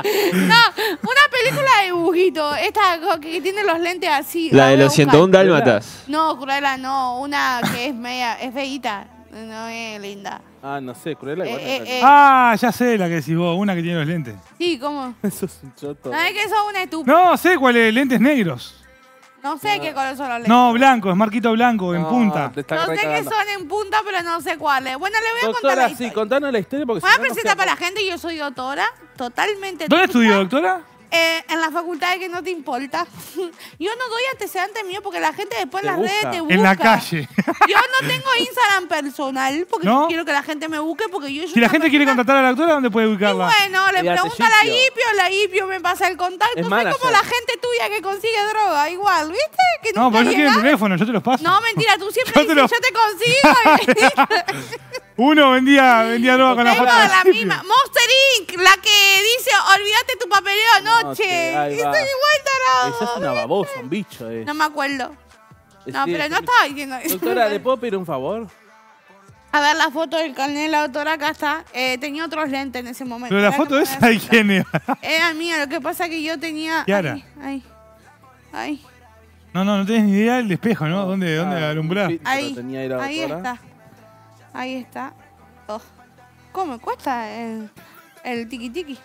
no, una película de dibujito Esta que tiene los lentes así. La de los 101 dálmatas. No, Cruella no. Una que es media, es No es linda. Ah, no sé, Cruella eh, eh, Ah, ya sé la que decís vos, una que tiene los lentes. Sí, ¿cómo? Eso es un choto. No, es que es una estúpida. No, sé cuál es, lentes negros. No sé qué color son los lentes. No, blanco, es marquito blanco, en punta. No sé qué son en punta, pero no sé cuáles. Bueno, le voy a contar la Doctora, sí, contanos la historia Voy a presentar para la gente, yo soy doctora, totalmente ¿Dónde estudió, doctora? eh, en la facultad es que no te importa. Yo no doy antecedentes míos porque la gente después en las redes te busca. En la calle. Yo no tengo Instagram personal porque ¿No? quiero que la gente me busque porque yo... Si la gente quiere contratar a la doctora, ¿dónde puede buscarla? Y bueno, le pregunta a la IPIO, la IPIO me pasa el contacto. Es como la gente tuya que consigue droga, igual, ¿viste? Que no, pero yo quiero el teléfono, yo te los paso. No, mentira, tú siempre dices, te yo te consigo. Uno vendía, vendía droga con la foto. la misma. Monster Inc., la que dice, olvídate tu papeleo anoche. Noche, Estoy igual tarado. Esa es una babosa, un bicho. Eh. No me acuerdo. No, pero no estaba diciendo eso. Doctora, ¿le puedo pedir un favor? A ver la foto del la doctora, acá está. Eh, tenía otros lentes en ese momento. Pero la foto es esa, era? mía, lo que pasa es que yo tenía... Kiara. ahí. ahí. No, no, no tienes ni idea del espejo, ¿no? ¿Dónde, dónde ah, alumbrar? Ahí, ahí está. Ahí está. Oh. ¿Cómo cuesta el, el tiki tiki?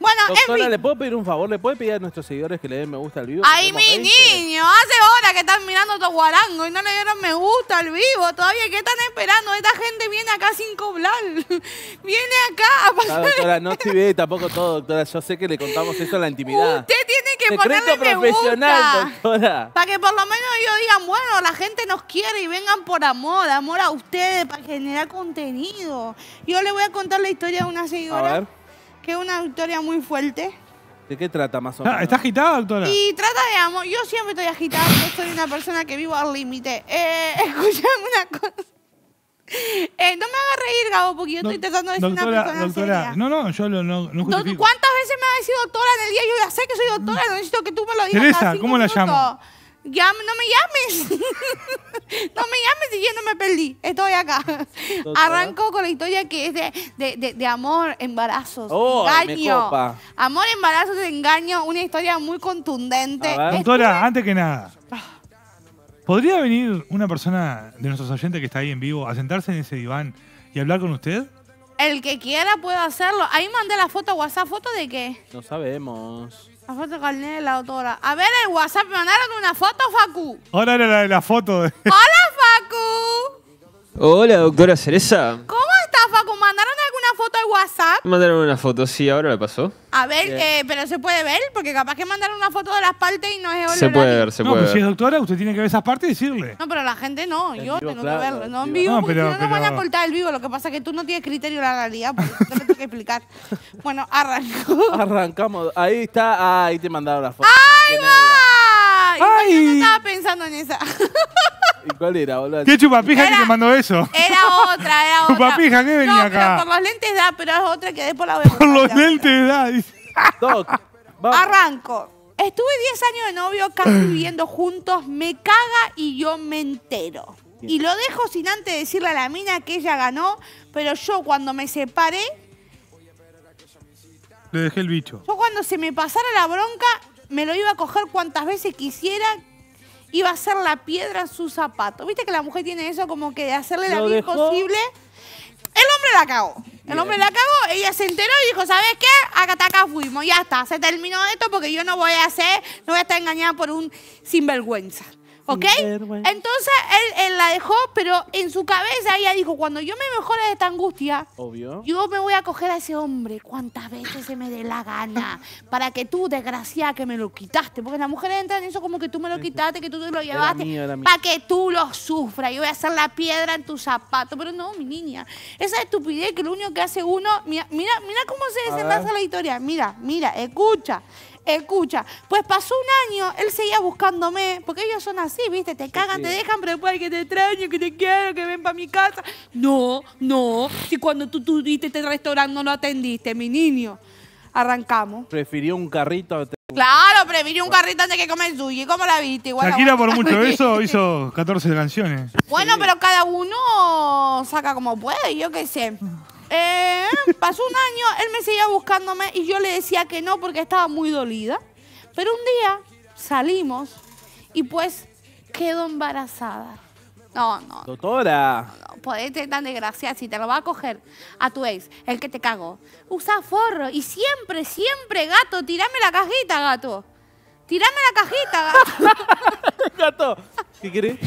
Bueno, Doctora, ¿le puedo pedir un favor? ¿Le puede pedir a nuestros seguidores que le den me gusta al vivo? ¡Ay, mi niño! Hace horas que están mirando tu guarango y no le dieron me gusta al vivo. Todavía, ¿qué están esperando? Esta gente viene acá sin cobrar. viene acá a ah, pasar... No, doctora, no estoy bien tampoco todo, doctora. Yo sé que le contamos eso a la intimidad que profesional, doctora. Para que por lo menos ellos digan, bueno, la gente nos quiere y vengan por amor, amor a ustedes, para generar contenido. Yo le voy a contar la historia de una señora, que es una historia muy fuerte. ¿De qué trata más o ah, menos? ¿Está agitada, doctora? Y trata de amor. Yo siempre estoy agitada, yo soy una persona que vivo al límite. Eh, escuchame una cosa. Eh, no me hagas reír, Gabo, porque yo estoy tratando de decir una persona doctora, seria. No, no, yo no, no ¿Cuántas veces me ha decir doctora en el día? Yo ya sé que soy doctora, no necesito que tú me lo digas. Teresa, ¿cómo la llamo? Ya, no me llames. no me llames y yo no me perdí. Estoy acá. Arranco con la historia que es de, de, de, amor, embarazos, Oh, engaño. Amor, embarazos, engaño. Una historia muy contundente. Doctora, antes que nada, ah. ¿Podría venir una persona de nuestros oyentes que está ahí en vivo a sentarse en ese diván y hablar con usted? El que quiera puede hacerlo. Ahí mandé la foto WhatsApp. ¿Foto de qué? No sabemos. La foto de la autora. A ver, el WhatsApp me mandaron una foto, Facu. Ahora era la de la foto. De... Hola, Facu. Hola, doctora Cereza. ¿Cómo estás, Facu? Mandaron foto de WhatsApp. Mandaron una foto, sí, ahora me pasó. A ver, eh, pero se puede ver, porque capaz que mandaron una foto de las partes y no es Se puede ver, se no, puede si es doctora, usted tiene que ver esas partes y decirle. No, pero la gente no, yo tengo que verlo. No, en vivo, No, porque pero- no nos van a cortar el vivo. Lo que pasa es que tú no tienes criterio de la realidad, porque no te tengo que explicar. Bueno, arrancó. Arrancamos. Ahí está. Ahí te mandaron la foto. ¡Ay, ¡Ay! Yo no estaba pensando en esa. ¿Y cuál era, boludo? ¿Qué chupapija que te mandó eso? Era otra, era otra. ¿Chupapija qué venía no, acá? Pero por los lentes da, pero es otra que por la voy Por los lentes da. Doc, Arranco. Estuve 10 años de novio, casi viviendo juntos, me caga y yo me entero. Y lo dejo sin antes decirle a la mina que ella ganó, pero yo cuando me separé... Le dejé el bicho. Yo cuando se me pasara la bronca, me lo iba a coger cuantas veces quisiera, iba a ser la piedra en su zapato. Viste que la mujer tiene eso como que de hacerle la vida imposible. El hombre la cagó. El hombre la cagó, ella se enteró y dijo, ¿sabes qué? Acá, acá fuimos, ya está, se terminó esto porque yo no voy a hacer, no voy a estar engañada por un sinvergüenza. ¿Ok? Entonces él, la dejó, pero en su cabeza ella dijo, cuando yo me mejore de esta angustia, yo me voy a coger a ese hombre cuántas veces se me dé la gana, para que tú, desgraciada, que me lo quitaste. Porque las mujeres entran en eso como que tú me lo quitaste, que tú te lo llevaste, para que tú lo sufras. Yo voy a hacer la piedra en tu zapato. Pero no, mi niña, esa estupidez que lo único que hace uno, mira, mira, mira cómo se desenlaza la historia. Mira, mira, escucha. Escucha, pues pasó un año, él seguía buscándome, porque ellos son así, ¿viste? Te cagan, te dejan, pero después que te extraño, que te quiero, que ven para mi casa. No, no, si cuando tú tuviste este restaurante no lo atendiste, mi niño. Arrancamos. Prefirió un carrito. claro, prefirió un carrito antes que comer sushi. ¿Cómo la viste? Igual Shakira por mucho eso hizo 14 canciones. Bueno, pero cada uno saca como puede, yo qué sé. Eh, pasó un año, él me seguía buscándome y yo le decía que no porque estaba muy dolida. Pero un día salimos y pues quedó embarazada. No, no. Doctora. No, podés ser tan desgraciada si te lo va a coger a tu ex, el que te cagó. Usa forro y siempre, siempre, gato, tirame la cajita, gato. Tirame la cajita, gato. gato, ¿qué querés?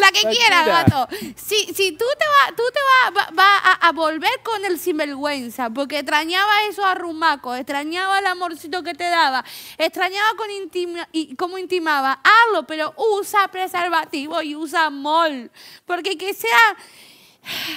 La que quieras, quiera, gato. Si, tú te vas tú te va, a, volver con el sinvergüenza, porque extrañaba eso a Rumaco, extrañaba el amorcito que te daba, extrañaba con cómo intimaba. Hazlo, pero usa preservativo y usa mol. Porque que sea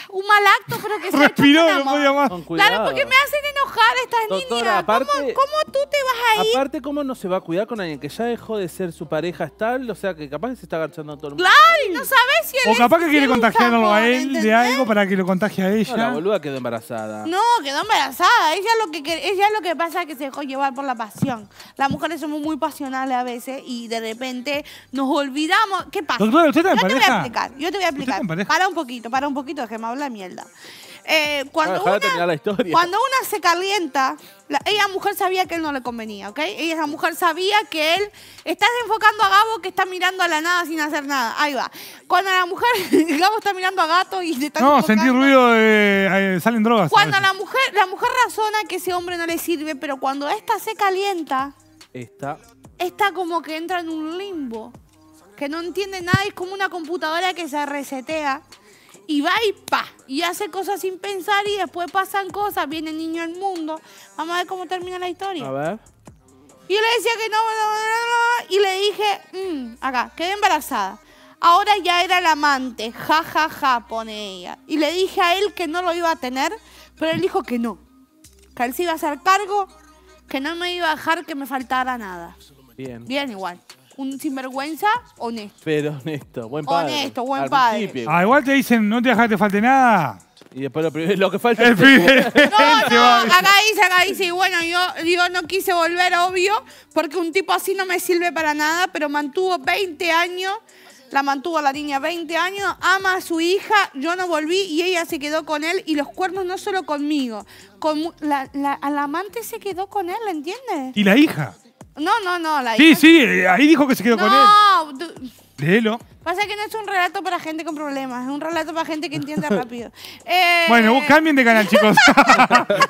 un mal acto, pero que se. Respiró, no podía más. Claro, porque me hacen enojar estas niñas. ¿Cómo, ¿Cómo, tú te vas a ir? Aparte, ¿cómo no se va a cuidar con alguien que ya dejó de ser su pareja estable? O sea, que capaz que se está agachando a todo el mundo. Claro, no sabes si él O capaz que quiere contagiarlo a él de algo para que lo contagie a ella. la boluda quedó embarazada. No, quedó embarazada. Ella lo que, ella lo que pasa es que se dejó llevar por la pasión. Las mujeres somos muy pasionales a veces y de repente nos olvidamos. ¿Qué pasa? ¿usted está en yo pareja? Te voy a explicar, yo te voy a explicar. Para un poquito, para un poquito que me habla mierda. Eh, cuando, ah, una, la cuando una se calienta, ella mujer sabía que él no le convenía, ¿ok? Ella mujer sabía que él está enfocando a Gabo que está mirando a la nada sin hacer nada. Ahí va. Cuando la mujer, Gabo está mirando a gato y le está No, sentí ruido de eh, eh, salen drogas. Cuando la mujer, la mujer razona que ese hombre no le sirve, pero cuando esta se calienta, está está como que entra en un limbo, que no entiende nada, es como una computadora que se resetea y va y pa, y hace cosas sin pensar y después pasan cosas, viene el niño al mundo. Vamos a ver cómo termina la historia. A ver. Y le decía que no, y le dije, mm, acá, quedé embarazada. Ahora ya era el amante, ja, ja, ja, pone ella. Y le dije a él que no lo iba a tener, pero él dijo que no. Que él se iba a hacer cargo, que no me iba a dejar que me faltara nada. Bien. Bien igual un sinvergüenza honesto. Pero honesto, buen padre. Honesto, buen padre. Ah, igual te dicen, no te dejaste falte nada. Y después lo, que falta es... No, no, acá dice, acá dice, y bueno, yo, yo no quise volver, obvio, porque un tipo así no me sirve para nada, pero mantuvo 20 años, la mantuvo la niña 20 años, ama a su hija, yo no volví y ella se quedó con él y los cuernos no solo conmigo, con la, la- al amante se quedó con él, ¿entiendes? ¿Y la hija? No, no, no. La sí, sí, ahí dijo que se quedó con él. No. Léelo. Pasa que no es un relato para gente con problemas, es un relato para gente que entienda rápido. Eh, bueno, cambien de canal, chicos.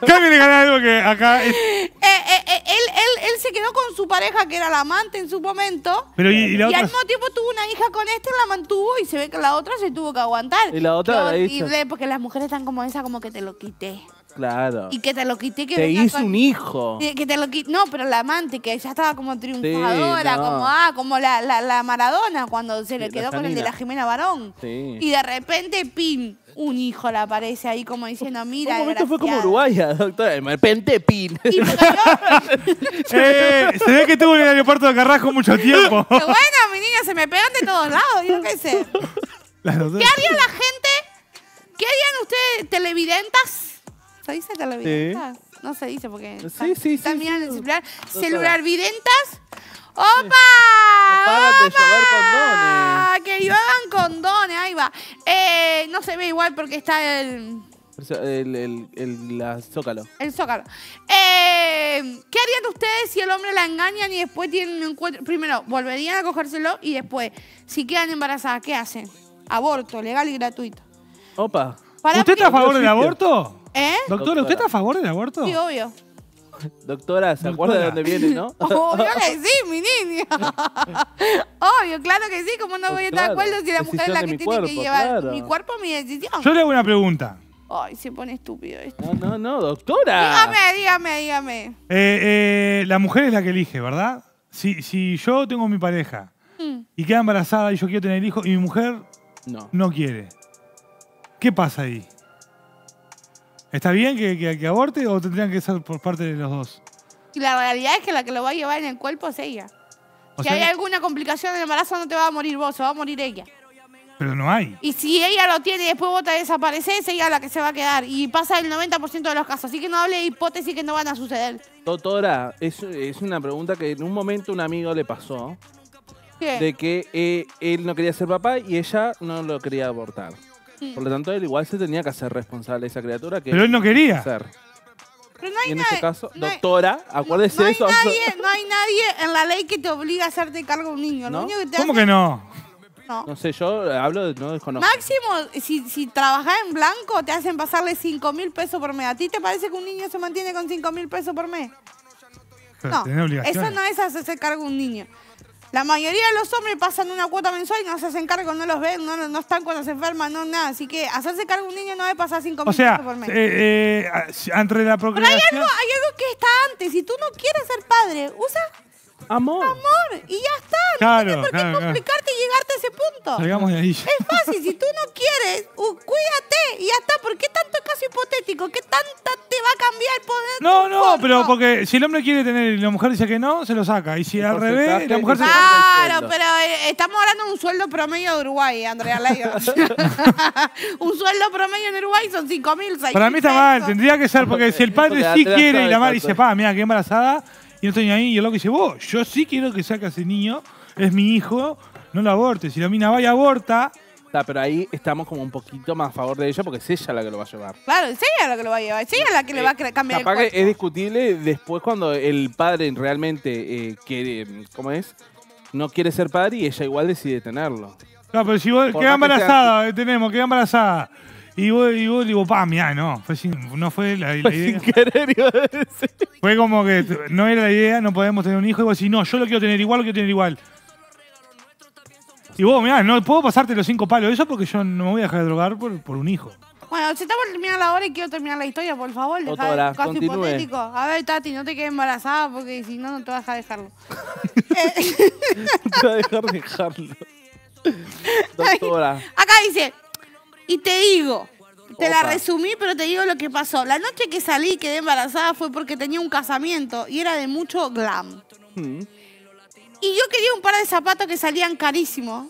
cambien de canal porque acá... Eh, eh, él, él, se quedó con su pareja, que era la amante en su momento. Pero, ¿y, al mismo tiempo tuvo una hija con este, la mantuvo y se ve que la otra se tuvo que aguantar. Y la otra la hizo? porque las mujeres están como esa, como que te lo quité. Claro. Y que te lo quité que Te hizo un hijo. Que te lo quité. No, pero la amante, que ya estaba como triunfadora, como ah, como la, la, la, Maradona cuando se le quedó con el de la Jimena Barón. Sí. Y de repente, pim, un hijo le aparece ahí como diciendo, mira. Un esto fue como Uruguaya, doctor De repente, pim. Y eh, se ve que tuvo en el aeropuerto de Carrasco mucho tiempo. qué bueno, mi niña, se me pegan de todos lados, yo qué sé. ¿Qué haría la gente? ¿Qué harían ustedes, ¿Televidentas? ¿Se dice la Sí. No se dice porque sí, sí, sí, mirando el celular. ¿Celular videntas? ¡Opa! ¡Para de ¡Que llevan condones! Ahí va. Eh, no se ve igual porque está el... El, zócalo. El zócalo. Eh, ¿Qué harían ustedes si el hombre la engañan y después tienen un encuentro? Primero, volverían a cogérselo y después, si quedan embarazadas, ¿qué hacen? Aborto, legal y gratuito. Opa. ¿Usted está a favor del aborto? ¿Eh? Doctora, ¿usted está a favor del aborto? Sí, obvio. Doctora, ¿se acuerda de dónde viene, no? Obvio que sí, mi niña Obvio, claro que sí. ¿Cómo no voy a estar de acuerdo si la mujer es la que tiene que llevar mi cuerpo, mi decisión? Yo le hago una pregunta. Ay, se pone estúpido esto. No, no, no, doctora. Dígame, dígame, dígame. Eh, eh, la mujer es la que elige, ¿verdad? Si, si yo tengo mi pareja mm. y queda embarazada y yo quiero tener hijos y mi mujer no quiere, ¿qué pasa ahí? ¿Está bien que, que, aborte o tendrían que ser por parte de los dos? La realidad es que la que lo va a llevar en el cuerpo es ella. si hay alguna complicación en el embarazo, no te va a morir vos, se va a morir ella. Pero no hay. Y si ella lo tiene y después vos te desapareces, ella es la que se va a quedar. Y pasa el 90% de los casos. Así que no hable de hipótesis que no van a suceder. Doctora, es, es una pregunta que en un momento un amigo le pasó. De que eh, él no quería ser papá y ella no lo quería abortar. Por lo tanto, él igual se tenía que hacer responsable de esa criatura que... Pero él no quería. Ser. Pero en este caso, doctora, acuérdese no eso. no hay nadie en la ley que te obliga a hacerte cargo a un niño. que ¿Cómo que no? No. sé, yo hablo de no desconozco. Máximo, si, si en blanco, te hacen pasarle 5 mil pesos por mes. ¿A ti te parece que un niño se mantiene con 5 mil pesos por mes? no, eso no es hacerse cargo a un niño. La mayoría de los hombres pasan una cuota mensual y no se hacen cargo, no los ven, no, están cuando se enferman, no nada. Así que hacerse cargo de un niño no debe pasar cinco minutos o sea, por mes. Eh, eh, la procreación... Pero hay algo que está antes. Si tú no quieres ser padre, usa Amor. Amor. Y ya está. por qué complicarte y llegarte a ese punto. Salgamos de ahí. Es fácil. Si tú no quieres, cuídate. Y ya está. ¿Por qué tanto caso hipotético? ¿Qué tanta te va a cambiar el poder? No, no, pero porque si el hombre quiere tener y la mujer dice que no, se lo saca. Y si al revés, la mujer se lo saca. Claro, pero eh, estamos hablando de un sueldo promedio de Uruguay, Andrea un sueldo promedio en Uruguay son 5.000, Para mí está mal. Tendría que ser porque si el padre sí quiere y la madre dice, pa, mira, qué embarazada y no estoy ahí. Y el loco dice, vos, yo sí quiero que saque a ese niño. Es mi hijo. No lo aborte. Si la mina vaya y aborta. pero ahí estamos como un poquito más a favor de ella porque es ella la que lo va a llevar. Claro, es ella la que lo va a llevar, es ella la que le va a cambiar el es discutible después cuando el padre realmente eh, quiere, ¿cómo es? No quiere ser padre y ella igual decide tenerlo. no pero si vos queda embarazada, eh, tenemos, queda embarazada. Y vos, y vos digo, pa, mirá, no. Fue sin, no fue la, la idea. Sin querer, iba a decir. Fue como que no era la idea, no podemos tener un hijo. Y vos decís, no, yo lo quiero tener igual, lo quiero tener igual. Y vos, mirá, no puedo pasarte los cinco palos de eso porque yo no me voy a dejar de drogar por, por un hijo. Bueno, si está por la hora y quiero terminar la historia, por favor. Deja caso hipotético. A ver, Tati, no te quedes embarazada porque si no, no te vas a dejarlo. no te vas a dejar dejarlo. Doctora. Acá dice, y te digo, te la resumí, pero te digo lo que pasó. La noche que salí y quedé embarazada fue porque tenía un casamiento y era de mucho glam. Mm. Y yo quería un par de zapatos que salían carísimos.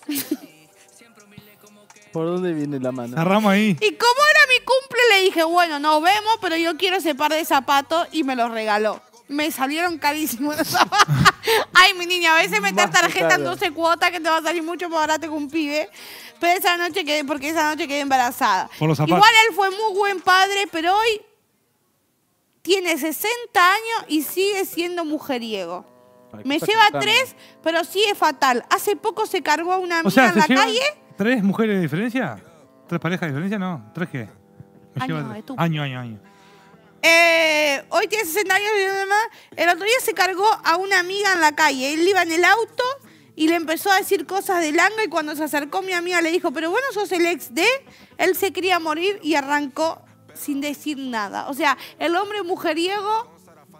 ¿Por dónde viene la mano? ramo ahí. Y como era mi cumple, le dije, bueno, nos vemos, pero yo quiero ese par de zapatos y me los regaló. Me salieron carísimos los zapatos. Ay, mi niña, a veces meter tarjeta en 12 cuotas que te va a salir mucho más barato con un pibe. Pero esa noche quedé, porque esa noche quedé embarazada. Igual él fue muy buen padre, pero hoy tiene 60 años y sigue siendo mujeriego. Me lleva tres, pero sí es fatal. Hace poco se cargó a una amiga en la calle. ¿Tres mujeres de diferencia? ¿Tres parejas de diferencia? No, ¿tres qué? Eh, año, año, año, eh, hoy tiene 60 años y demás. El otro día se cargó a una amiga en la calle. Él iba en el auto y le empezó a decir cosas de Langa y cuando se acercó mi amiga le dijo, pero bueno, sos el ex de, él se quería morir y arrancó sin decir nada. O sea, el hombre mujeriego...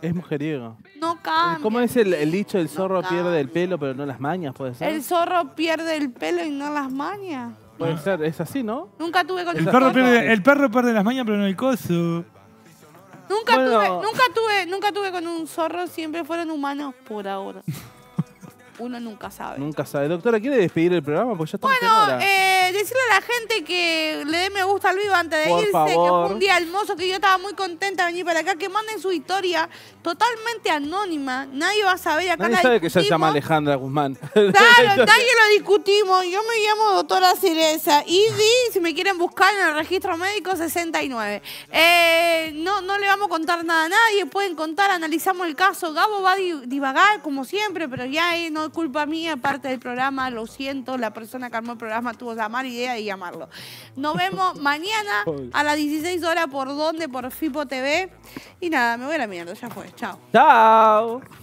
Es mujeriego. No eh, cambia. ¿Cómo es el, dicho, el zorro pierde el pelo pero no las mañas, puede ser? El zorro pierde el pelo y no las mañas. Puede ah. ser, es así, ¿no? Nunca tuve con el perro El perro pierde las mañas pero no el coso. Nunca, nunca, tuve, nunca tuve con un zorro, siempre fueron humanos por ahora. uno nunca sabe. Nunca sabe. Doctora, ¿quiere despedir el programa? Porque ya Bueno, eh, decirle a la gente que le dé me gusta al vivo antes de irse, que fue un día hermoso, que yo estaba muy contenta de venir para acá, que manden su historia totalmente anónima. Nadie va a saber. Acá Nadie sabe que se llama Alejandra Guzmán. Claro, nadie lo discutimos. Yo me llamo doctora Cereza. Y di si me quieren buscar en el registro médico 69. Eh, no, no le vamos a contar nada a nadie. Pueden contar, analizamos el caso. Gabo va a divagar, como siempre, pero ya ahí no culpa mía, parte del programa, lo siento, la persona que armó el programa tuvo la mala idea de llamarlo. Nos vemos mañana a las 16 horas por donde, por FIPO TV. Y nada, me voy a la mierda, ya fue, chao. Chao.